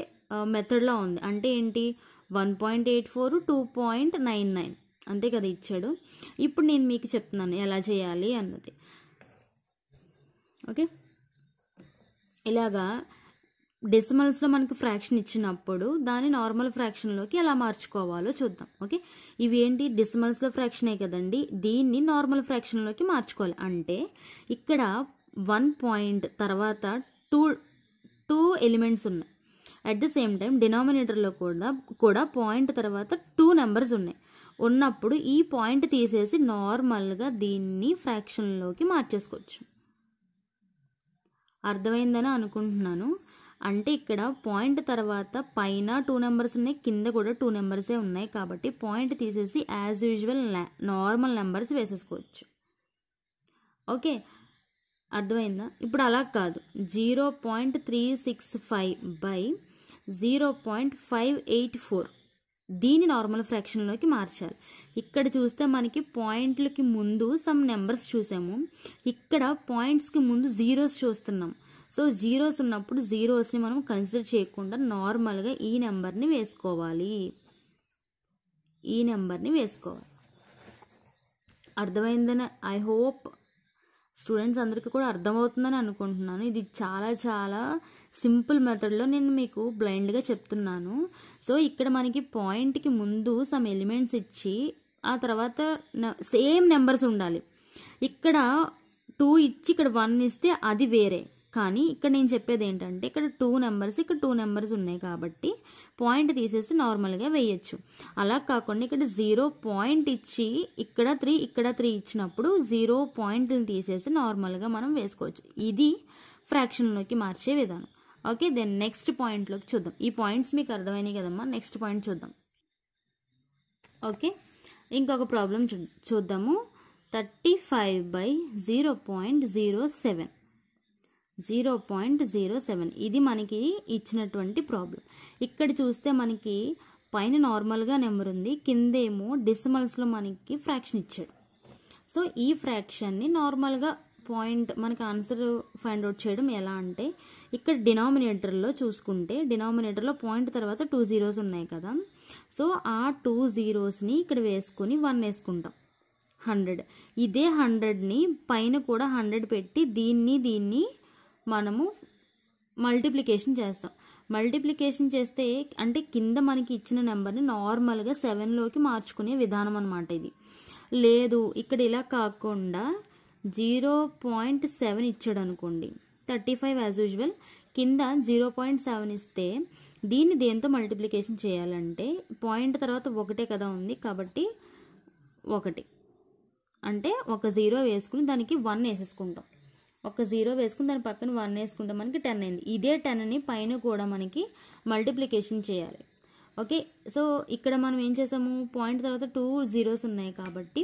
మెథడ్లో uh, ఉంది అంటే ఏంటి one point eight four two point nine nine అంతే కదా ఇచ్చాడు ఇప్పుడు నేను మీకు చెప్తున్నాను ఎలా చేయాలి అన్నది ఓకే ఇలాగా డెసిమల్స్లో మనకి ఫ్రాక్షన్ ఇచ్చినప్పుడు దాన్ని నార్మల్ ఫ్రాక్షన్లోకి ఎలా మార్చుకోవాలో చూద్దాం ఓకే ఇవి ఏంటి డెసిమల్స్లో ఫ్రాక్షనే కదండి దీన్ని నార్మల్ ఫ్రాక్షన్లోకి మార్చుకోవాలి అంటే ఇక్కడ వన్ పాయింట్ తర్వాత టూ టూ ఎలిమెంట్స్ ఉన్నాయి అట్ ద సేమ్ టైం డినామినేటర్లో కూడా కూడా పాయింట్ తర్వాత టూ నెంబర్స్ ఉన్నాయి ఉన్నప్పుడు ఈ పాయింట్ తీసేసి నార్మల్గా దీన్ని ఫ్రాక్షన్లోకి మార్చేసుకోవచ్చు అర్థమైందని అనుకుంటున్నాను అంటే ఇక్కడ పాయింట్ తర్వాత పైన టూ నెంబర్స్ ఉన్నాయి కింద కూడా టూ నెంబర్సే ఉన్నాయి కాబట్టి పాయింట్ తీసేసి యాజ్ యూజువల్ నార్మల్ నెంబర్స్ వేసేసుకోవచ్చు ఓకే అర్థమైందా ఇప్పుడు అలా కాదు zero point three six five by zero point five eight four దీన్ని నార్మల్ ఫ్రాక్షన్లోకి మార్చాలి ఇక్కడ చూస్తే మనకి పాయింట్లకి ముందు సమ్ నెంబర్స్ చూసాము ఇక్కడ పాయింట్స్కి ముందు జీరోస్ చూస్తున్నాం సో జీరోస్ ఉన్నప్పుడు జీరోస్ని మనం కన్సిడర్ చేయకుండా నార్మల్గా ఈ నెంబర్ని వేసుకోవాలి ఈ నెంబర్ని వేసుకోవాలి అర్థమైందని ఐ హోప్ స్టూడెంట్స్ అందరికీ కూడా అర్థమవుతుందని అనుకుంటున్నాను ఇది చాలా చాలా సింపుల్ మెథడ్లో నేను మీకు బ్లైండ్గా చెప్తున్నాను సో ఇక్కడ మనకి పాయింట్కి ముందు సమ్ ఎలిమెంట్స్ ఇచ్చి ఆ తర్వాత సేమ్ నెంబర్స్ ఉండాలి ఇక్కడ టూ ఇచ్చి ఇక్కడ వన్ ఇస్తే అది వేరే కానీ ఇక్కడ నేను చెప్పేది ఏంటంటే ఇక్కడ టూ నెంబర్స్ ఇక్కడ టూ నెంబర్స్ ఉన్నాయి కాబట్టి పాయింట్ తీసేసి నార్మల్గా వేయచ్చు అలా కాకుండా ఇక్కడ జీరో పాయింట్ ఇచ్చి ఇక్కడ త్రీ ఇక్కడ త్రీ ఇచ్చినప్పుడు జీరో పాయింట్ని తీసేసి నార్మల్గా మనం వేసుకోవచ్చు ఇది ఫ్రాక్షన్లోకి మార్చే విధానం ఓకే దెన్ నెక్స్ట్ పాయింట్లోకి చూద్దాం ఈ పాయింట్స్ మీకు అర్థమైనాయి కదమ్మా నెక్స్ట్ పాయింట్ చూద్దాం ఓకే ఇంకొక ప్రాబ్లం చూద్దాము thirty five by zero point zero seven zero point zero seven ఇది మనకి ఇచ్చినటువంటి ప్రాబ్లం ఇక్కడ చూస్తే మనకి పైన నార్మల్గా నెంబర్ ఉంది కిందేమో డిసిమల్స్లో మనకి ఫ్రాక్షన్ ఇచ్చాడు సో ఈ ఫ్రాక్షన్ని నార్మల్గా పాయింట్ మనకి ఆన్సర్ ఫైండ్ అవుట్ చేయడం ఎలా అంటే ఇక్కడ డినామినేటర్లో చూసుకుంటే డినామినేటర్లో పాయింట్ తర్వాత టూ జీరోస్ ఉన్నాయి కదా సో ఆ టూ జీరోస్ని ఇక్కడ వేసుకొని వన్ వేసుకుంటాం హండ్రెడ్ ఇదే హండ్రెడ్ని పైన కూడా హండ్రెడ్ పెట్టి దీన్ని దీన్ని మనము మల్టిప్లికేషన్ చేస్తాం మల్టిప్లికేషన్ చేస్తే అంటే కింద మనకి ఇచ్చిన నెంబర్ని నార్మల్గా సెవెన్లోకి మార్చుకునే విధానం అనమాట ఇది లేదు ఇక్కడ ఇలా కాకుండా జీరో పాయింట్ సెవెన్ ఇచ్చాడు అనుకోండి థర్టీ ఫైవ్ యాజ్ యూజువల్ కింద జీరో పాయింట్ సెవెన్ ఇస్తే దీన్ని దేంతో మల్టిప్లికేషన్ చేయాలంటే పాయింట్ తర్వాత ఒకటే కదా ఉంది కాబట్టి ఒకటి అంటే ఒక జీరో వేసుకుని దానికి వన్ వేసేసుకుంటాం ఒక జీరో వేసుకుని దాని పక్కన వన్ వేసుకుంటే మనకి టెన్ అయింది ఇదే టెన్ని పైన కూడా మనకి మల్టిప్లికేషన్ చేయాలి ఓకే సో ఇక్కడ మనం ఏం చేసాము పాయింట్ తర్వాత టూ జీరోస్ ఉన్నాయి కాబట్టి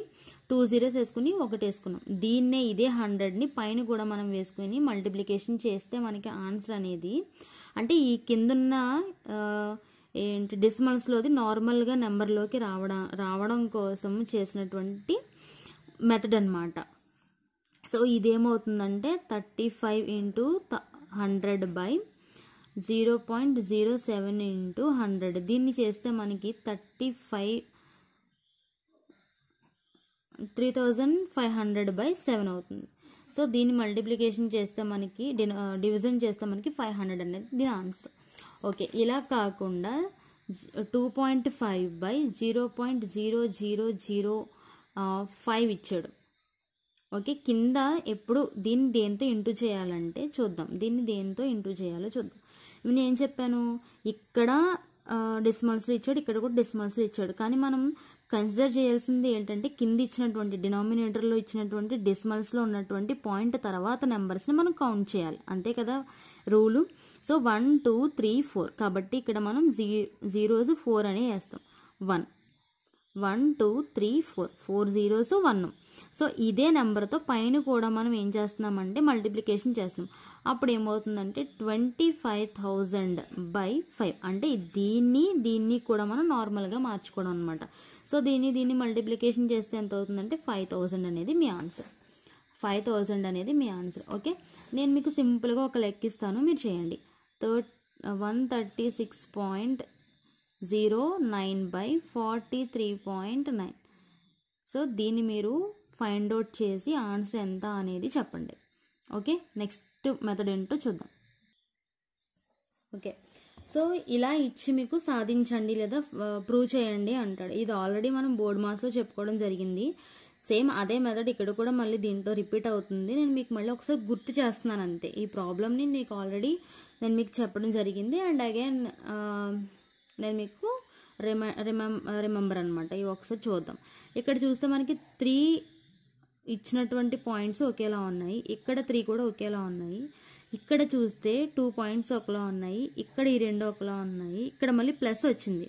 టూ జీరోస్ వేసుకుని ఒకటి వేసుకున్నాం దీన్నే ఇదే హండ్రెడ్ని పైన కూడా మనం వేసుకుని మల్టిప్లికేషన్ చేస్తే మనకి ఆన్సర్ అనేది అంటే ఈ కిందున్న ఏంటి డిస్మల్స్లోది నార్మల్గా నెంబర్లోకి రావడం రావడం కోసం చేసినటువంటి మెథడ్ అనమాట సో ఇదేమవుతుందంటే thirty five into hundred by zero point zero seven into hundred దీన్ని చేస్తే మనకి thirty five three thousand five hundred by seven అవుతుంది సో దీన్ని మల్టిప్లికేషన్ చేస్తే మనకి డివిజన్ చేస్తే మనకి ఫైవ్ హండ్రెడ్ అనేది దీని ఆన్సర్ ఓకే ఇలా కాకుండా two point five by zero point zero zero zero five ఇచ్చాడు ఓకే కింద ఎప్పుడు దీన్ని దేంతో ఇంటూ చేయాలంటే చూద్దాం దీన్ని దేంతో ఇంటూ చేయాలో చూద్దాం నేను ఏం చెప్పాను ఇక్కడ డెసిమల్స్లో ఇచ్చాడు ఇక్కడ కూడా డెసిమల్స్లో ఇచ్చాడు కానీ మనం కన్సిడర్ చేయాల్సింది ఏంటంటే కింద ఇచ్చినటువంటి డినామినేటర్లో ఇచ్చినటువంటి డిస్మల్స్లో ఉన్నటువంటి పాయింట్ తర్వాత నెంబర్స్ని మనం కౌంట్ చేయాలి అంతే కదా rule so one two three four కాబట్టి ఇక్కడ మనం జీ జీరోస్ ఫోర్ అనే వేస్తాం one one two three four four zeros one so ఇదే నెంబర్తో పైన కూడా మనం ఏం చేస్తున్నామంటే మల్టిప్లికేషన్ చేస్తున్నాం అప్పుడు ఏమవుతుందంటే twenty five thousand by five అంటే దీన్ని దీన్ని కూడా మనం నార్మల్గా మార్చుకోవడం అనమాట సో దీన్ని దీన్ని మల్టిప్లికేషన్ చేస్తే ఎంత అవుతుందంటే ఫైవ్ థౌజండ్ అనేది మీ ఆన్సర్ ఫైవ్ థౌజండ్ అనేది మీ ఆన్సర్ ఓకే నేను మీకు సింపుల్గా ఒక లెక్కిస్తాను మీరు చేయండి thirty one thirty six point zero nine by forty three point nine so దీన్ని మీరు ఫైండ్ అవుట్ చేసి ఆన్సర్ ఎంత అనేది చెప్పండి ఓకే నెక్స్ట్ మెథడ్ ఏంటో చూద్దాం ఓకే సో ఇలా ఇచ్చి మీకు సాధించండి లేదా ప్రూవ్ uh, చేయండి అంటాడు ఇది ఆల్రెడీ మనం బోర్డు మాస్లో చెప్పుకోవడం జరిగింది సేమ్ అదే మెథడ్ ఇక్కడ కూడా మళ్ళీ దీంట్లో రిపీట్ అవుతుంది నేను మీకు మళ్ళీ ఒకసారి గుర్తు చేస్తున్నాను అంతే ఈ ప్రాబ్లమ్ని మీకు ఆల్రెడీ నేను మీకు చెప్పడం జరిగింది అండ్ అగైన్ uh, నేను మీకు రిమ రిమం రిమెంబర్ అనమాట ఇవి ఒకసారి చూద్దాం ఇక్కడ చూస్తే మనకి త్రీ ఇచ్చినటువంటి పాయింట్స్ ఒకేలా ఉన్నాయి ఇక్కడ త్రీ కూడా ఒకేలా ఉన్నాయి ఇక్కడ చూస్తే టూ పాయింట్స్ ఒకలా ఉన్నాయి ఇక్కడ ఈ రెండు ఒకలా ఉన్నాయి ఇక్కడ మళ్ళీ ప్లస్ వచ్చింది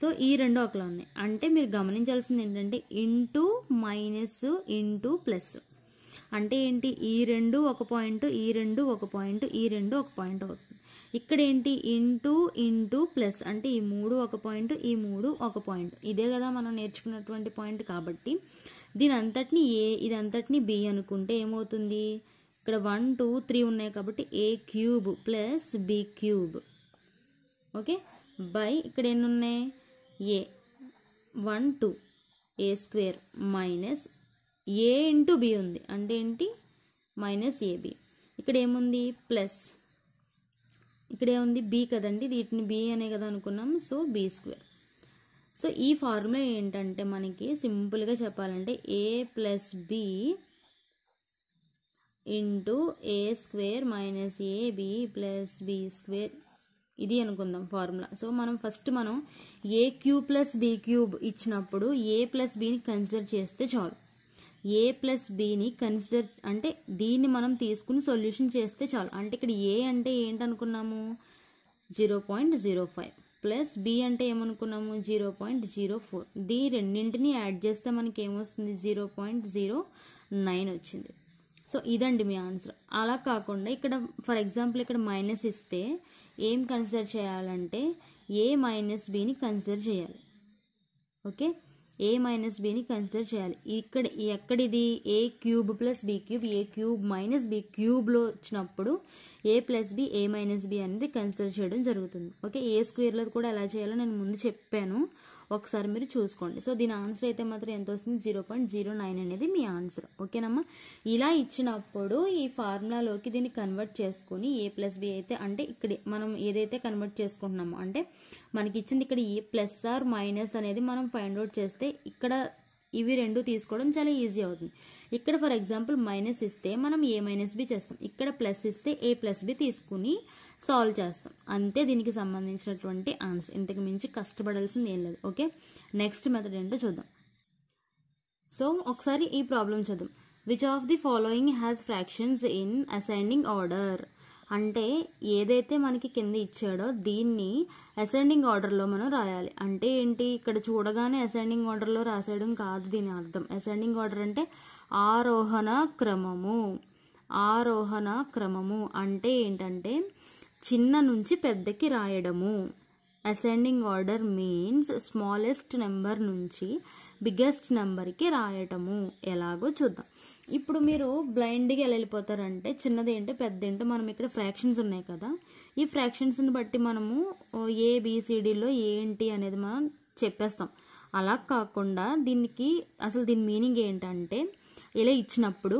సో ఈ రెండు ఒకలా ఉన్నాయి అంటే మీరు గమనించాల్సింది ఏంటంటే ఇంటూ మైనస్ ఇంటూ ప్లస్ అంటే ఏంటి ఈ రెండు ఒక పాయింట్ ఈ రెండు ఒక పాయింట్ ఈ రెండు ఒక పాయింట్ అవుతుంది ఇక్కడ ఏంటి ఇంటూ ఇంటూ ప్లస్ అంటే ఈ మూడు ఒక పాయింట్ ఈ మూడు ఒక పాయింట్ ఇదే కదా మనం నేర్చుకున్నటువంటి పాయింట్ కాబట్టి దీని అంతటిని ఏ ఇది అంతటిని బి అనుకుంటే ఏమవుతుంది ఇక్కడ వన్ టూ త్రీ ఉన్నాయి కాబట్టి a cube plus b cube okay by ఇక్కడ ఎన్ని ఉన్నాయి a one two a square minus a into b ఉంది అంటే ఏంటి మైనస్ ఏబి ఇక్కడ ఏముంది ప్లస్ ఇక్కడ ఏముంది బి కదండి వీటిని బి అనే కదా అనుకున్నాం సో బి స్క్వేర్ సో ఈ ఫార్ములా ఏంటంటే మనకి సింపుల్గా చెప్పాలంటే a plus b into a square minus ab plus b square ఇది అనుకుందాం ఫార్ములా సో మనం ఫస్ట్ మనం a cube plus b cube ఇచ్చినప్పుడు ఏ ప్లస్ బిని కన్సిడర్ చేస్తే చాలు ఏ ప్లస్ బిని కన్సిడర్ అంటే దీన్ని మనం తీసుకుని సొల్యూషన్ చేస్తే చాలు అంటే ఇక్కడ ఏ అంటే ఏంటనుకున్నాము zero point zero five plus b అంటే ఏమనుకున్నాము జీరో పాయింట్ జీరో ఫోర్ దీ రెండింటిని యాడ్ చేస్తే మనకి ఏమొస్తుంది జీరో పాయింట్ జీరో నైన్ వచ్చింది సో ఇదండి మీ ఆన్సర్ అలా కాకుండా ఇక్కడ ఫర్ ఎగ్జాంపుల్ ఇక్కడ మైనస్ ఇస్తే ఏం కన్సిడర్ చేయాలంటే ఏ మైనస్ బిని కన్సిడర్ చేయాలి ఓకే ఏ మైనస్ బీని కన్సిడర్ చేయాలి ఇక్కడ ఎక్కడిది a cube plus b cube a cube minus b క్యూబ్లో వచ్చినప్పుడు a plus b a minus b అనేది కన్సిడర్ చేయడం జరుగుతుంది ఓకే ఏ స్క్వేర్లో కూడా ఎలా చేయాలో నేను ముందు చెప్పాను ఒకసారి మీరు చూసుకోండి సో దీని ఆన్సర్ అయితే మాత్రం ఎంత వస్తుంది జీరో పాయింట్ జీరో నైన్ అనేది మీ ఆన్సర్ ఓకేనమ్మా ఇలా ఇచ్చినప్పుడు ఈ ఫార్ములాలోకి దీన్ని కన్వర్ట్ చేసుకుని ఏ ప్లస్ బి అయితే అంటే ఇక్కడ మనం ఏదైతే కన్వర్ట్ చేసుకుంటున్నామో అంటే మనకి ఇచ్చింది ఇక్కడ ఏ ప్లస్ ఆర్ మైనస్ అనేది మనం ఫైండ్ అవుట్ చేస్తే ఇక్కడ ఇవి రెండు తీసుకోవడం చాలా ఈజీ అవుతుంది ఇక్కడ ఫర్ ఎగ్జాంపుల్ మైనస్ ఇస్తే మనం ఏ మైనస్ బి చేస్తాం ఇక్కడ ప్లస్ ఇస్తే ఏ ప్లస్ బి తీసుకుని సాల్వ్ చేస్తాం అంతే దీనికి సంబంధించినటువంటి ఆన్సర్ ఇంతకు మించి కష్టపడాల్సింది ఏం లేదు ఓకే నెక్స్ట్ మెథడ్ ఏంటో చూద్దాం సో ఒకసారి ఈ ప్రాబ్లం చూద్దాం which of the following has fractions in ascending order అంటే ఏదైతే మనకి కింద ఇచ్చాడో దీన్ని అసెండింగ్ ఆర్డర్లో మనం రాయాలి అంటే ఏంటి ఇక్కడ చూడగానే అసెండింగ్ ఆర్డర్లో రాసేయడం కాదు దీని అర్థం అసెండింగ్ ఆర్డర్ అంటే ఆరోహణ క్రమము ఆరోహణ క్రమము అంటే ఏంటంటే చిన్న నుంచి పెద్దకి రాయడము ascending order means smallest number నుంచి బిగ్గెస్ట్ నెంబర్కి రాయటము ఎలాగో చూద్దాం ఇప్పుడు మీరు బ్లైండ్గా ఎలా వెళ్ళిపోతారంటే చిన్నది ఏంటి పెద్ద ఏంటి మనం ఇక్కడ ఫ్రాక్షన్స్ ఉన్నాయి కదా ఈ ఫ్రాక్షన్స్ని బట్టి మనము ఏ బీసీడీలో ఏంటి అనేది మనం చెప్పేస్తాం అలా కాకుండా దీనికి అసలు దీని మీనింగ్ ఏంటంటే ఇలా ఇచ్చినప్పుడు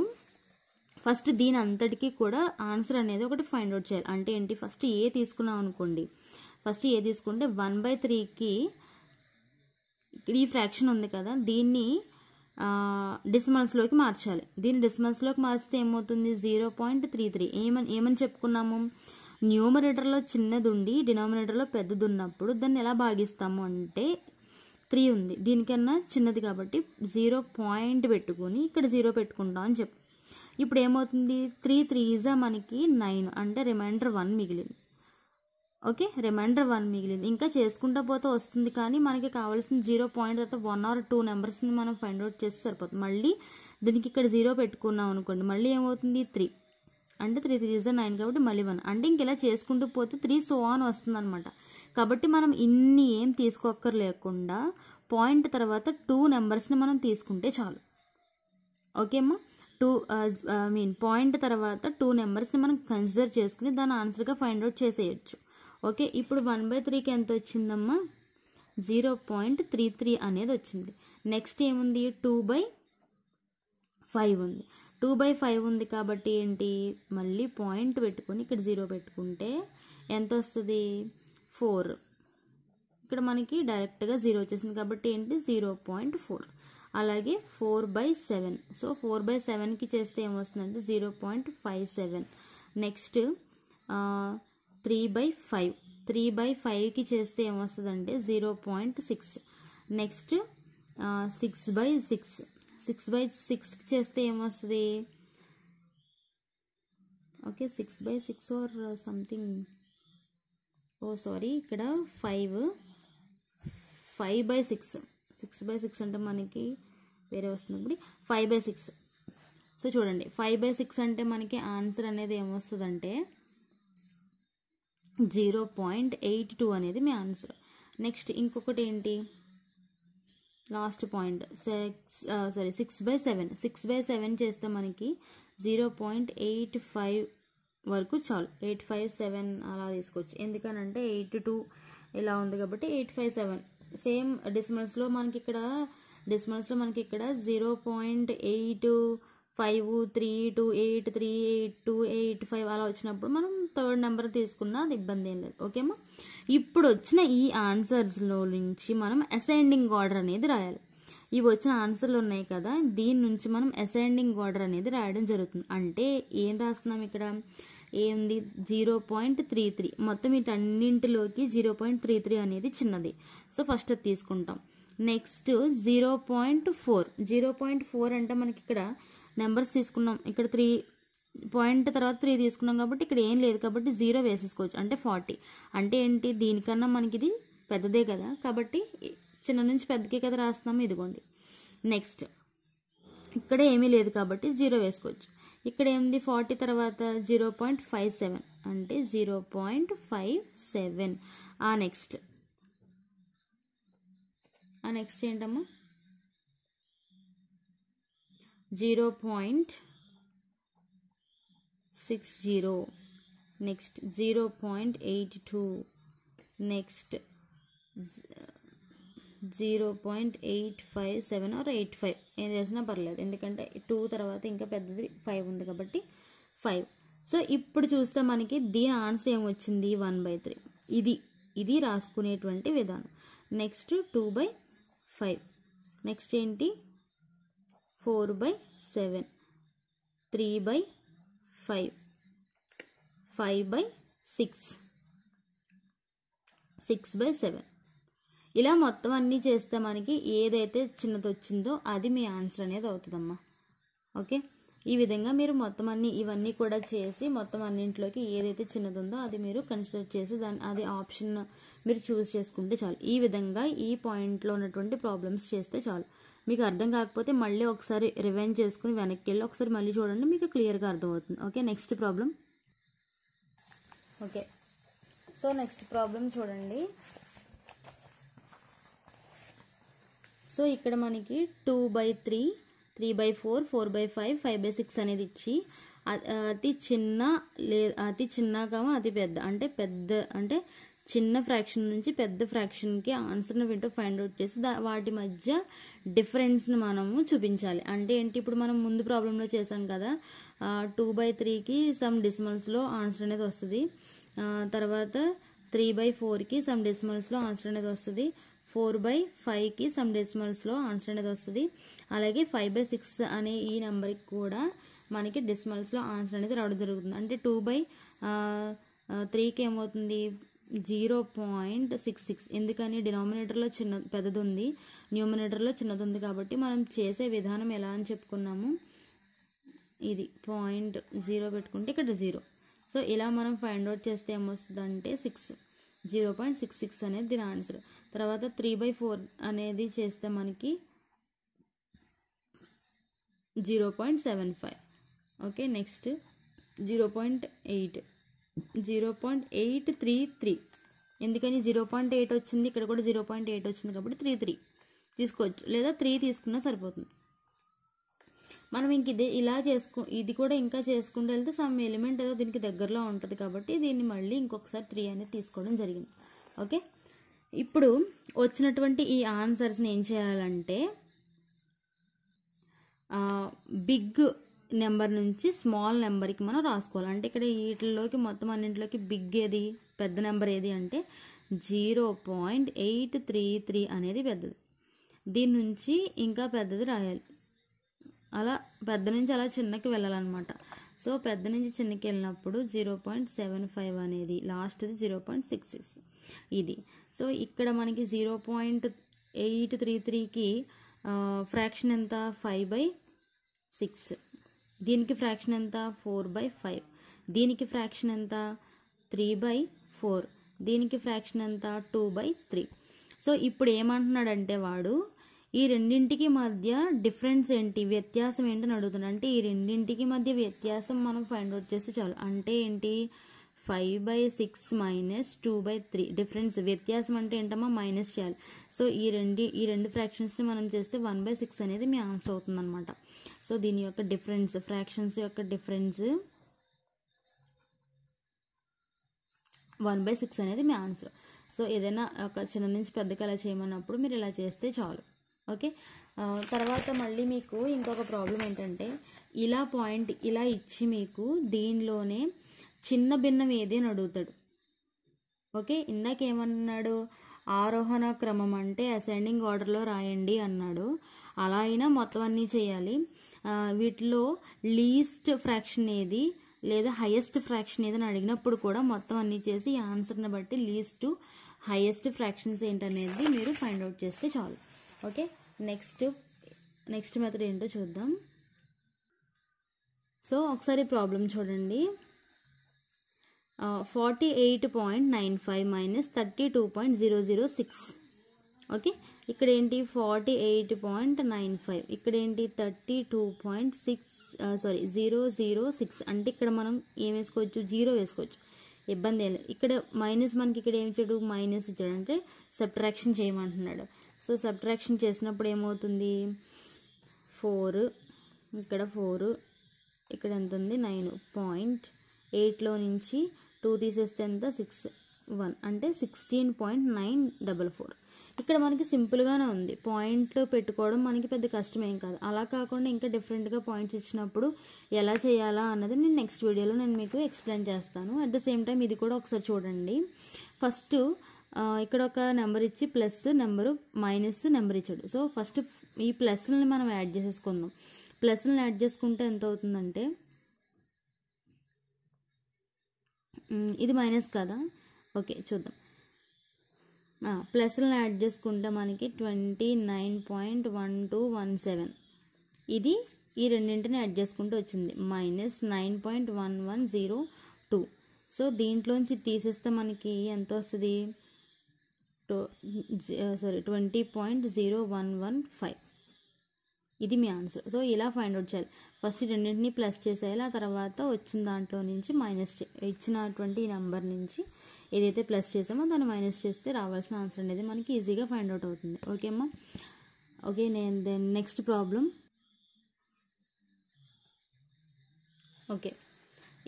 ఫస్ట్ దీని అంతటికీ కూడా ఆన్సర్ అనేది ఒకటి ఫైండ్ అవుట్ చేయాలి అంటే ఏంటి ఫస్ట్ ఏ తీసుకున్నాం అనుకోండి ఫస్ట్ ఏ తీసుకుంటే వన్ బై త్రీకి ఈ ఫ్రాక్షన్ ఉంది కదా దీన్ని డిస్మల్స్లోకి మార్చాలి దీన్ని డిస్మల్స్లోకి మార్చితే ఏమవుతుంది జీరో పాయింట్ త్రీ త్రీ ఏమని ఏమని చెప్పుకున్నాము న్యూమరేటర్లో చిన్నది ఉండి డినామినేటర్లో పెద్దది ఉన్నప్పుడు దాన్ని ఎలా భాగిస్తాము అంటే త్రీ ఉంది దీనికన్నా చిన్నది కాబట్టి జీరో పాయింట్ పెట్టుకుని ఇక్కడ జీరో పెట్టుకుంటాం అని చెప్పు ఇప్పుడు ఏమవుతుంది త్రీ త్రీ ఈజా మనకి నైన్ అంటే రిమైండర్ వన్ మిగిలింది ఓకే రిమైండర్ వన్ మిగిలింది ఇంకా చేసుకుంటా పోతే వస్తుంది కానీ మనకి కావాల్సిన జీరో పాయింట్ తర్వాత వన్ ఆర్ టూ నెంబర్స్ని మనం ఫైండ్ అవుట్ చేస్తే సరిపోతుంది మళ్ళీ దీనికి ఇక్కడ జీరో పెట్టుకున్నాం అనుకోండి మళ్ళీ ఏమవుతుంది త్రీ అంటే త్రీ త్రీ ఈజా నైన్ కాబట్టి మళ్ళీ వన్ అంటే ఇంక ఇలా చేసుకుంటూ పోతే త్రీ సో ఆన్ అనమాట కాబట్టి మనం ఇన్ని ఏం తీసుకోక్కర్లేకుండా పాయింట్ తర్వాత టూ నెంబర్స్ని మనం తీసుకుంటే చాలు ఓకేమ్మా టూ ఐ మీన్ పాయింట్ తర్వాత టూ నెంబర్స్ని మనం కన్సిడర్ చేసుకుని దాని ఆన్సర్గా ఫైండ్ అవుట్ చేసేయచ్చు ఓకే ఇప్పుడు వన్ బై త్రీకి ఎంత వచ్చిందమ్మా జీరో పాయింట్ త్రీ త్రీ అనేది వచ్చింది నెక్స్ట్ ఏముంది టూ బై ఫైవ్ ఉంది టూ బై ఫైవ్ ఉంది కాబట్టి ఏంటి మళ్ళీ పాయింట్ పెట్టుకొని ఇక్కడ జీరో పెట్టుకుంటే ఎంత వస్తుంది ఫోర్ ఇక్కడ మనకి డైరెక్ట్గా జీరో వచ్చేసింది కాబట్టి ఏంటి జీరో పాయింట్ ఫోర్ అలాగే four by seven so four by సెవెన్కి చేస్తే ఏమొస్తుందంటే zero point five seven next three by five three by ఫైవ్కి చేస్తే ఏమొస్తుందంటే zero point six next six by six six by సిక్స్కి చేస్తే ఏమొస్తుంది okay six by six or something oh sorry ఇక్కడ five five by six six by six అంటే మనకి వేరే వస్తుంది ఇప్పుడు ఫైవ్ బై సిక్స్ సో చూడండి ఫైవ్ బై సిక్స్ అంటే మనకి ఆన్సర్ అనేది ఏమొస్తుందంటే జీరో పాయింట్ ఎయిట్ టూ అనేది మీ ఆన్సర్ నెక్స్ట్ ఇంకొకటి ఏంటి last point six sorry six by seven six by seven చేస్తే మనకి జీరో పాయింట్ ఎయిట్ ఫైవ్ వరకు చాలు ఎయిట్ ఫైవ్ సెవెన్ అలా తీసుకోవచ్చు ఎందుకనంటే ఎయిట్ టూ ఇలా ఉంది కాబట్టి ఎయిట్ ఫైవ్ సెవెన్ సేమ్ లో మనకి ఇక్కడ లో మనకి ఇక్కడ zero point eight five three two eight three eight two eight five అలా వచ్చినప్పుడు మనం థర్డ్ నెంబర్ తీసుకున్నా అది ఇబ్బంది ఏం లేదు ఓకేమా ఇప్పుడు వచ్చిన ఈ ఆన్సర్స్లో నుంచి మనం అసెండింగ్ ఆర్డర్ అనేది రాయాలి ఇవి వచ్చిన ఆన్సర్లు ఉన్నాయి కదా దీని నుంచి మనం అసెండింగ్ ఆర్డర్ అనేది రాయడం జరుగుతుంది అంటే ఏం రాస్తున్నాం ఇక్కడ ఏంది జీరో పాయింట్ త్రీ త్రీ మొత్తం వీటన్నింటిలోకి జీరో పాయింట్ త్రీ త్రీ అనేది చిన్నది సో ఫస్ట్ అది తీసుకుంటాం next zero point four zero point four అంటే మనకి ఇక్కడ నెంబర్స్ తీసుకున్నాం ఇక్కడ త్రీ పాయింట్ తర్వాత త్రీ తీసుకున్నాం కాబట్టి ఇక్కడ ఏం లేదు కాబట్టి జీరో వేసేసుకోవచ్చు అంటే ఫార్టీ అంటే ఏంటి దీనికన్నా మనకి ఇది పెద్దదే కదా కాబట్టి చిన్న నుంచి పెద్దకే కదా రాస్తున్నాము ఇదిగోండి నెక్స్ట్ ఇక్కడ ఏమీ లేదు కాబట్టి జీరో వేసుకోవచ్చు ఇక్కడ ఏంది ఫార్టీ తర్వాత జీరో పాయింట్ ఫైవ్ సెవెన్ అంటే జీరో పాయింట్ ఫైవ్ సెవెన్ ఆ నెక్స్ట్ ఆ నెక్స్ట్ ఏంటమ్మా zero point six zero next zero point eight two next zero point eight five seven or eight five ఏం చేసినా పర్లేదు ఎందుకంటే టూ తర్వాత ఇంకా పెద్దది ఫైవ్ ఉంది కాబట్టి ఫైవ్ సో ఇప్పుడు చూస్తే మనకి దీని ఆన్సర్ ఏమొచ్చింది వన్ బై త్రీ ఇది ఇది రాసుకునేటువంటి విధానం next two by five next ఏంటి four by seven three by five five by six six by seven ఇలా మొత్తం అన్నీ చేస్తే మనకి ఏదైతే చిన్నది వచ్చిందో అది మీ ఆన్సర్ అనేది అవుతుందమ్మా ఓకే ఈ విధంగా మీరు మొత్తం అన్ని ఇవన్నీ కూడా చేసి మొత్తం అన్నింటిలోకి ఏదైతే చిన్నది ఉందో అది మీరు కన్సిడర్ చేసి దాని అది ఆప్షన్ మీరు చూస్ చేసుకుంటే చాలు ఈ విధంగా ఈ పాయింట్లో ఉన్నటువంటి ప్రాబ్లమ్స్ చేస్తే చాలు మీకు అర్థం కాకపోతే మళ్ళీ ఒకసారి రివైండ్ చేసుకుని వెనక్కి వెళ్ళి ఒకసారి మళ్ళీ చూడండి మీకు క్లియర్గా అర్థమవుతుంది okay next problem okay so next problem చూడండి సో ఇక్కడ మనకి two by three three by four four by five five by six అనేది ఇచ్చి అతి చిన్న లే అతి చిన్న కామా అతి పెద్ద అంటే పెద్ద అంటే చిన్న ఫ్రాక్షన్ నుంచి పెద్ద ఫ్రాక్షన్కి ఆన్సర్ని వింటూ ఫైండ్ అవుట్ చేసి వాటి మధ్య డిఫరెన్స్ని మనము చూపించాలి అంటే ఏంటి ఇప్పుడు మనం ముందు ప్రాబ్లంలో చేసాం కదా టూ బై త్రీకి సమ్ డిస్మల్స్లో ఆన్సర్ అనేది వస్తుంది తర్వాత త్రీ బై ఫోర్కి సమ్ డెసిమల్స్లో ఆన్సర్ అనేది వస్తుంది ఫోర్ బై ఫైవ్కి సమ్ డెసిమల్స్లో ఆన్సర్ అనేది వస్తుంది అలాగే ఫైవ్ బై సిక్స్ అనే ఈ నెంబర్కి కూడా మనకి డెసిమల్స్లో ఆన్సర్ అనేది రావడం జరుగుతుంది అంటే టూ బై త్రీకి ఏమవుతుంది జీరో పాయింట్ సిక్స్ సిక్స్ ఎందుకని డినామినేటర్లో చిన్న పెద్దది ఉంది న్యూమినేటర్లో చిన్నది ఉంది కాబట్టి మనం చేసే విధానం ఎలా అని చెప్పుకున్నాము ఇది పాయింట్ జీరో పెట్టుకుంటే ఇక్కడ జీరో సో ఇలా మనం ఫైండ్ అవుట్ చేస్తే ఏమొస్తుందంటే six zero point six six అనేది దీని ఆన్సర్ తర్వాత త్రీ బై ఫోర్ అనేది చేస్తే మనకి zero point seven five okay next zero point eight zero point eight three three ఎందుకని జీరో పాయింట్ ఎయిట్ వచ్చింది ఇక్కడ కూడా జీరో పాయింట్ ఎయిట్ వచ్చింది కాబట్టి త్రీ త్రీ తీసుకోవచ్చు లేదా త్రీ తీసుకున్నా సరిపోతుంది మనం ఇంక ఇదే ఇలా చేసుకో ఇది కూడా ఇంకా చేసుకుంటూ వెళ్తే సమ్ ఎలిమెంట్ ఏదో దీనికి దగ్గరలో ఉంటుంది కాబట్టి దీన్ని మళ్ళీ ఇంకొకసారి త్రీ అనేది తీసుకోవడం జరిగింది ఓకే ఇప్పుడు వచ్చినటువంటి ఈ ఆన్సర్స్ని ఏం చేయాలంటే బిగ్ నెంబర్ నుంచి స్మాల్ నెంబర్కి మనం రాసుకోవాలి అంటే ఇక్కడ వీటిల్లోకి మొత్తం అన్నింటిలోకి బిగ్ ఏది పెద్ద నెంబర్ ఏది అంటే zero point eight three three అనేది పెద్దది దీని నుంచి ఇంకా పెద్దది రాయాలి అలా పెద్ద నుంచి అలా చిన్నకి వెళ్ళాలన్నమాట సో పెద్ద నుంచి చిన్నకి వెళ్ళినప్పుడు జీరో పాయింట్ సెవెన్ ఫైవ్ అనేది లాస్ట్ది జీరో పాయింట్ సిక్స్ సిక్స్ ఇది సో ఇక్కడ మనకి జీరో పాయింట్ ఎయిట్ త్రీ త్రీకి ఫ్రాక్షన్ ఎంత ఫైవ్ బై సిక్స్ దీనికి ఫ్రాక్షన్ ఎంత ఫోర్ బై ఫైవ్ దీనికి ఫ్రాక్షన్ ఎంత త్రీ బై ఫోర్ దీనికి ఫ్రాక్షన్ ఎంత టూ బై త్రీ సో ఇప్పుడు ఏమంటున్నాడంటే వాడు ఈ రెండింటికి మధ్య డిఫరెన్స్ ఏంటి వ్యత్యాసం ఏంటని అడుగుతున్నాడు అంటే ఈ రెండింటికి మధ్య వ్యత్యాసం మనం ఫైండ్ అవుట్ చేస్తే చాలు అంటే ఏంటి five by six minus two by three difference వ్యత్యాసం అంటే ఏంటమ్మా మైనస్ చేయాలి సో ఈ రెండు ఈ రెండు ఫ్రాక్షన్స్ని మనం చేస్తే వన్ బై సిక్స్ అనేది మీ ఆన్సర్ అవుతుందనమాట సో దీని యొక్క డిఫరెన్స్ ఫ్రాక్షన్స్ యొక్క డిఫరెన్స్ వన్ బై సిక్స్ అనేది మీ ఆన్సర్ సో ఏదైనా ఒక చిన్న నుంచి పెద్దగా అలా చేయమన్నప్పుడు మీరు ఇలా చేస్తే చాలు ఓకే తర్వాత మళ్ళీ మీకు ఇంకొక ప్రాబ్లం ఏంటంటే ఇలా పాయింట్ ఇలా ఇచ్చి మీకు దీనిలోనే చిన్న భిన్నం ఏది అని అడుగుతాడు ఓకే ఇందాకేమన్నాడు ఆరోహణ క్రమం అంటే అసెండింగ్ ఆర్డర్లో రాయండి అన్నాడు అలా అయినా మొత్తం అన్నీ చేయాలి వీటిలో లీస్ట్ ఫ్రాక్షన్ ఏది లేదా హయెస్ట్ ఫ్రాక్షన్ ఏదని అడిగినప్పుడు కూడా మొత్తం అన్నీ చేసి ఆన్సర్ని బట్టి లీస్ట్ హయెస్ట్ ఫ్రాక్షన్స్ ఏంటనేది మీరు ఫైండ్ అవుట్ చేస్తే చాలు ఓకే నెక్స్ట్ నెక్స్ట్ మెథడ్ ఏంటో చూద్దాం సో ఒకసారి ప్రాబ్లం చూడండి forty eight point nine five minus thirty two point zero zero six okay ఇక్కడ ఏంటి forty eight point nine five ఇక్కడ ఏంటి thirty two point six sorry zero zero six అంటే ఇక్కడ మనం ఏం వేసుకోవచ్చు జీరో వేసుకోవచ్చు ఇబ్బంది ఏం ఇక్కడ మైనస్ మనకి ఇక్కడ ఏమి ఇచ్చాడు మైనస్ ఇచ్చాడు అంటే సబ్ట్రాక్షన్ చేయమంటున్నాడు సో సబ్ట్రాక్షన్ చేసినప్పుడు ఏమవుతుంది ఫోర్ ఇక్కడ ఫోర్ ఇక్కడ ఎంత ఉంది నైన్ పాయింట్ ఎయిట్లో నుంచి టూ తీసేస్తే ఎంత సిక్స్ వన్ అంటే sixteen point nine double four ఇక్కడ మనకి సింపుల్గానే ఉంది పాయింట్లు పెట్టుకోవడం మనకి పెద్ద కష్టమేం కాదు అలా కాకుండా ఇంకా డిఫరెంట్గా పాయింట్స్ ఇచ్చినప్పుడు ఎలా చేయాలా అన్నది నేను నెక్స్ట్ వీడియోలో నేను మీకు ఎక్స్ప్లెయిన్ చేస్తాను అట్ ద సేమ్ టైం ఇది కూడా ఒకసారి చూడండి ఫస్ట్ ఇక్కడ ఒక నెంబర్ ఇచ్చి ప్లస్ నెంబరు మైనస్ నెంబర్ ఇచ్చాడు సో ఫస్ట్ ఈ ప్లస్ని మనం యాడ్ చేసేసుకుందాం ప్లస్ని యాడ్ చేసుకుంటే ఎంత అవుతుందంటే ఇది మైనస్ కదా ఓకే చూద్దాం ప్లస్లను యాడ్ చేసుకుంటే మనకి twenty nine point one two one seven ఇది ఈ రెండింటిని యాడ్ చేసుకుంటూ వచ్చింది minus nine point one one zero two so దీంట్లోంచి తీసేస్తే మనకి ఎంత వస్తుంది sorry twenty point zero one one five ఇది మీ ఆన్సర్ సో ఇలా ఫైండ్ అవుట్ చేయాలి ఫస్ట్ రెండింటిని ప్లస్ చేసేయాలి ఆ తర్వాత వచ్చిన దాంట్లో నుంచి మైనస్ ఇచ్చినటువంటి నెంబర్ నుంచి ఏదైతే ప్లస్ చేసామో దాన్ని మైనస్ చేస్తే రావాల్సిన ఆన్సర్ అనేది మనకి ఈజీగా ఫైండ్ అవుట్ అవుతుంది ఓకే అమ్మా ఓకే నేను దెన్ నెక్స్ట్ ప్రాబ్లం ఓకే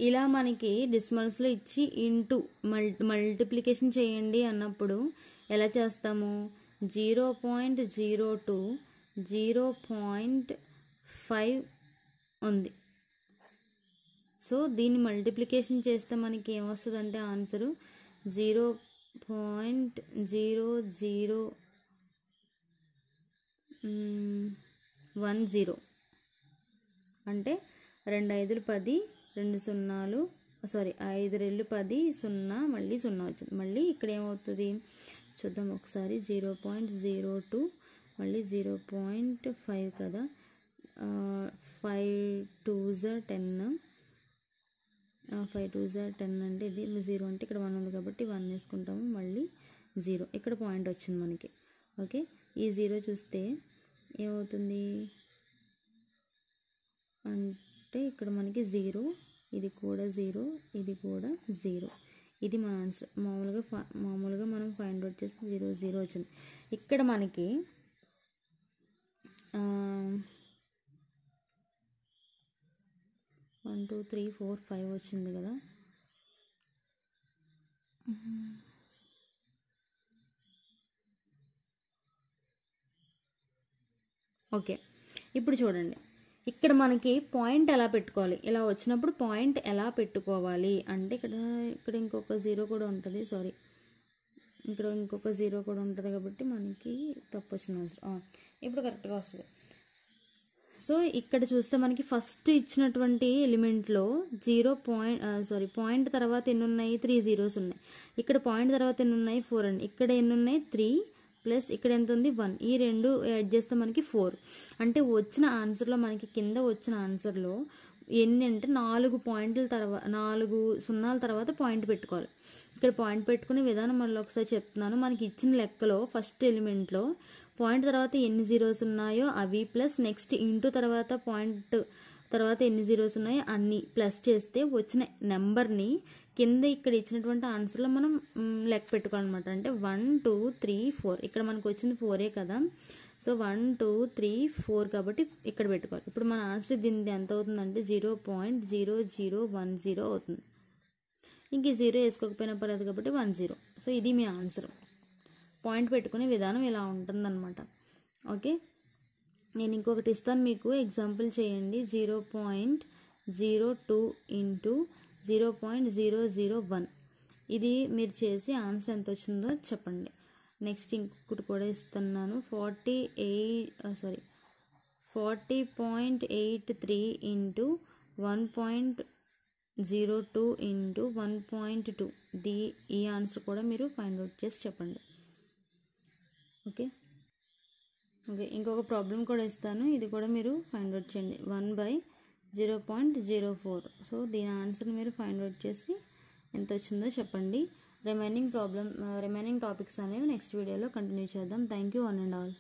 ఇలా మనకి డిస్మల్స్లో ఇచ్చి ఇంటూ మల్ మల్టిప్లికేషన్ చేయండి అన్నప్పుడు ఎలా చేస్తాము zero point zero two zero point five ఉంది సో దీన్ని మల్టిప్లికేషన్ చేస్తే మనకి ఏమొస్తుందంటే answer zero point zero zero one zero అంటే రెండు ఐదులు పది రెండు సున్నాలు సారీ ఐదు రెండు పది సున్నా మళ్ళీ సున్నా వచ్చింది మళ్ళీ ఇక్కడ ఏమవుతుంది చూద్దాం ఒకసారి జీరో పాయింట్ జీరో టూ మళ్ళీ జీరో పాయింట్ ఫైవ్ కదా ఫైవ్ టూ జా టెన్ ఫైవ్ టూ జా టెన్ అంటే ఇది జీరో అంటే ఇక్కడ వన్ ఉంది కాబట్టి వన్ వేసుకుంటాము మళ్ళీ జీరో ఇక్కడ పాయింట్ వచ్చింది మనకి ఓకే ఈ జీరో చూస్తే ఏమవుతుంది అంటే ఇక్కడ మనకి జీరో ఇది కూడా జీరో ఇది కూడా జీరో ఇది మన ఆన్సర్ మామూలుగా మామూలుగా మనం ఫైండ్ అవుట్ చేస్తే జీరో జీరో వచ్చింది ఇక్కడ మనకి one two three four five వచ్చింది కదా ఓకే ఇప్పుడు చూడండి ఇక్కడ మనకి పాయింట్ ఎలా పెట్టుకోవాలి ఇలా వచ్చినప్పుడు పాయింట్ ఎలా పెట్టుకోవాలి అంటే ఇక్కడ ఇక్కడ ఇంకొక జీరో కూడా ఉంటుంది సారీ ఇక్కడ ఇంకొక జీరో కూడా ఉంటుంది కాబట్టి మనకి తప్పు వచ్చింది ఆన్సర్ ఇప్పుడు కరెక్ట్గా వస్తుంది సో ఇక్కడ చూస్తే మనకి ఫస్ట్ ఇచ్చినటువంటి ఎలిమెంట్లో జీరో పాయింట్ సారీ పాయింట్ తర్వాత ఎన్ని ఉన్నాయి త్రీ జీరోస్ ఉన్నాయి ఇక్కడ పాయింట్ తర్వాత ఎన్ని ఉన్నాయి ఫోర్ అండి ఇక్కడ ఎన్ని ఉన్నాయి త్రీ ప్లస్ ఇక్కడ ఎంత ఉంది వన్ ఈ రెండు యాడ్ చేస్తే మనకి ఫోర్ అంటే వచ్చిన ఆన్సర్లో మనకి కింద వచ్చిన ఆన్సర్లో ఎన్ని అంటే నాలుగు పాయింట్ల తర్వాత నాలుగు సున్నాల తర్వాత పాయింట్ పెట్టుకోవాలి ఇక్కడ పాయింట్ పెట్టుకునే విధానం మళ్ళీ ఒకసారి చెప్తున్నాను మనకి ఇచ్చిన లెక్కలో ఫస్ట్ ఎలిమెంట్లో పాయింట్ తర్వాత ఎన్ని జీరోస్ ఉన్నాయో అవి ప్లస్ నెక్స్ట్ ఇంటూ తర్వాత పాయింట్ తర్వాత ఎన్ని జీరోస్ ఉన్నాయో అన్ని ప్లస్ చేస్తే వచ్చిన నెంబర్ని కింద ఇక్కడ ఇచ్చినటువంటి ఆన్సర్లో మనం లెక్క పెట్టుకోవాలన్నమాట అంటే వన్ టూ త్రీ ఫోర్ ఇక్కడ మనకు వచ్చింది ఫోరే కదా so one two three four కాబట్టి ఇక్కడ పెట్టుకోవాలి ఇప్పుడు మన ఆన్సర్ దీనిది ఎంత అవుతుందంటే zero point zero zero one zero అవుతుంది ఇంక జీరో వేసుకోకపోయినా పర్లేదు కాబట్టి వన్ జీరో సో ఇది మీ ఆన్సర్ పాయింట్ పెట్టుకునే విధానం ఇలా ఉంటుందన్నమాట ఓకే నేను ఇంకొకటి ఇస్తాను మీకు ఎగ్జాంపుల్ చేయండి zero point zero two into zero point zero zero one ఇది మీరు చేసి ఆన్సర్ ఎంత వచ్చిందో చెప్పండి నెక్స్ట్ ఇంకొకటి కూడా ఇస్తున్నాను forty eight sorry forty point eight three into one point zero two into one point two the ఈ ఆన్సర్ కూడా మీరు ఫైండ్ అవుట్ చేసి చెప్పండి ఓకే ఓకే ఇంకొక ప్రాబ్లం కూడా ఇస్తాను ఇది కూడా మీరు ఫైండ్ అవుట్ చేయండి one by zero point zero four so దీని ఆన్సర్ మీరు ఫైండ్ అవుట్ చేసి ఎంత వచ్చిందో చెప్పండి రిమైనింగ్ ప్రాబ్లమ్ రిమైనింగ్ టాపిక్స్ అనేవి నెక్స్ట్ వీడియోలో కంటిన్యూ చేద్దాం thank you one and all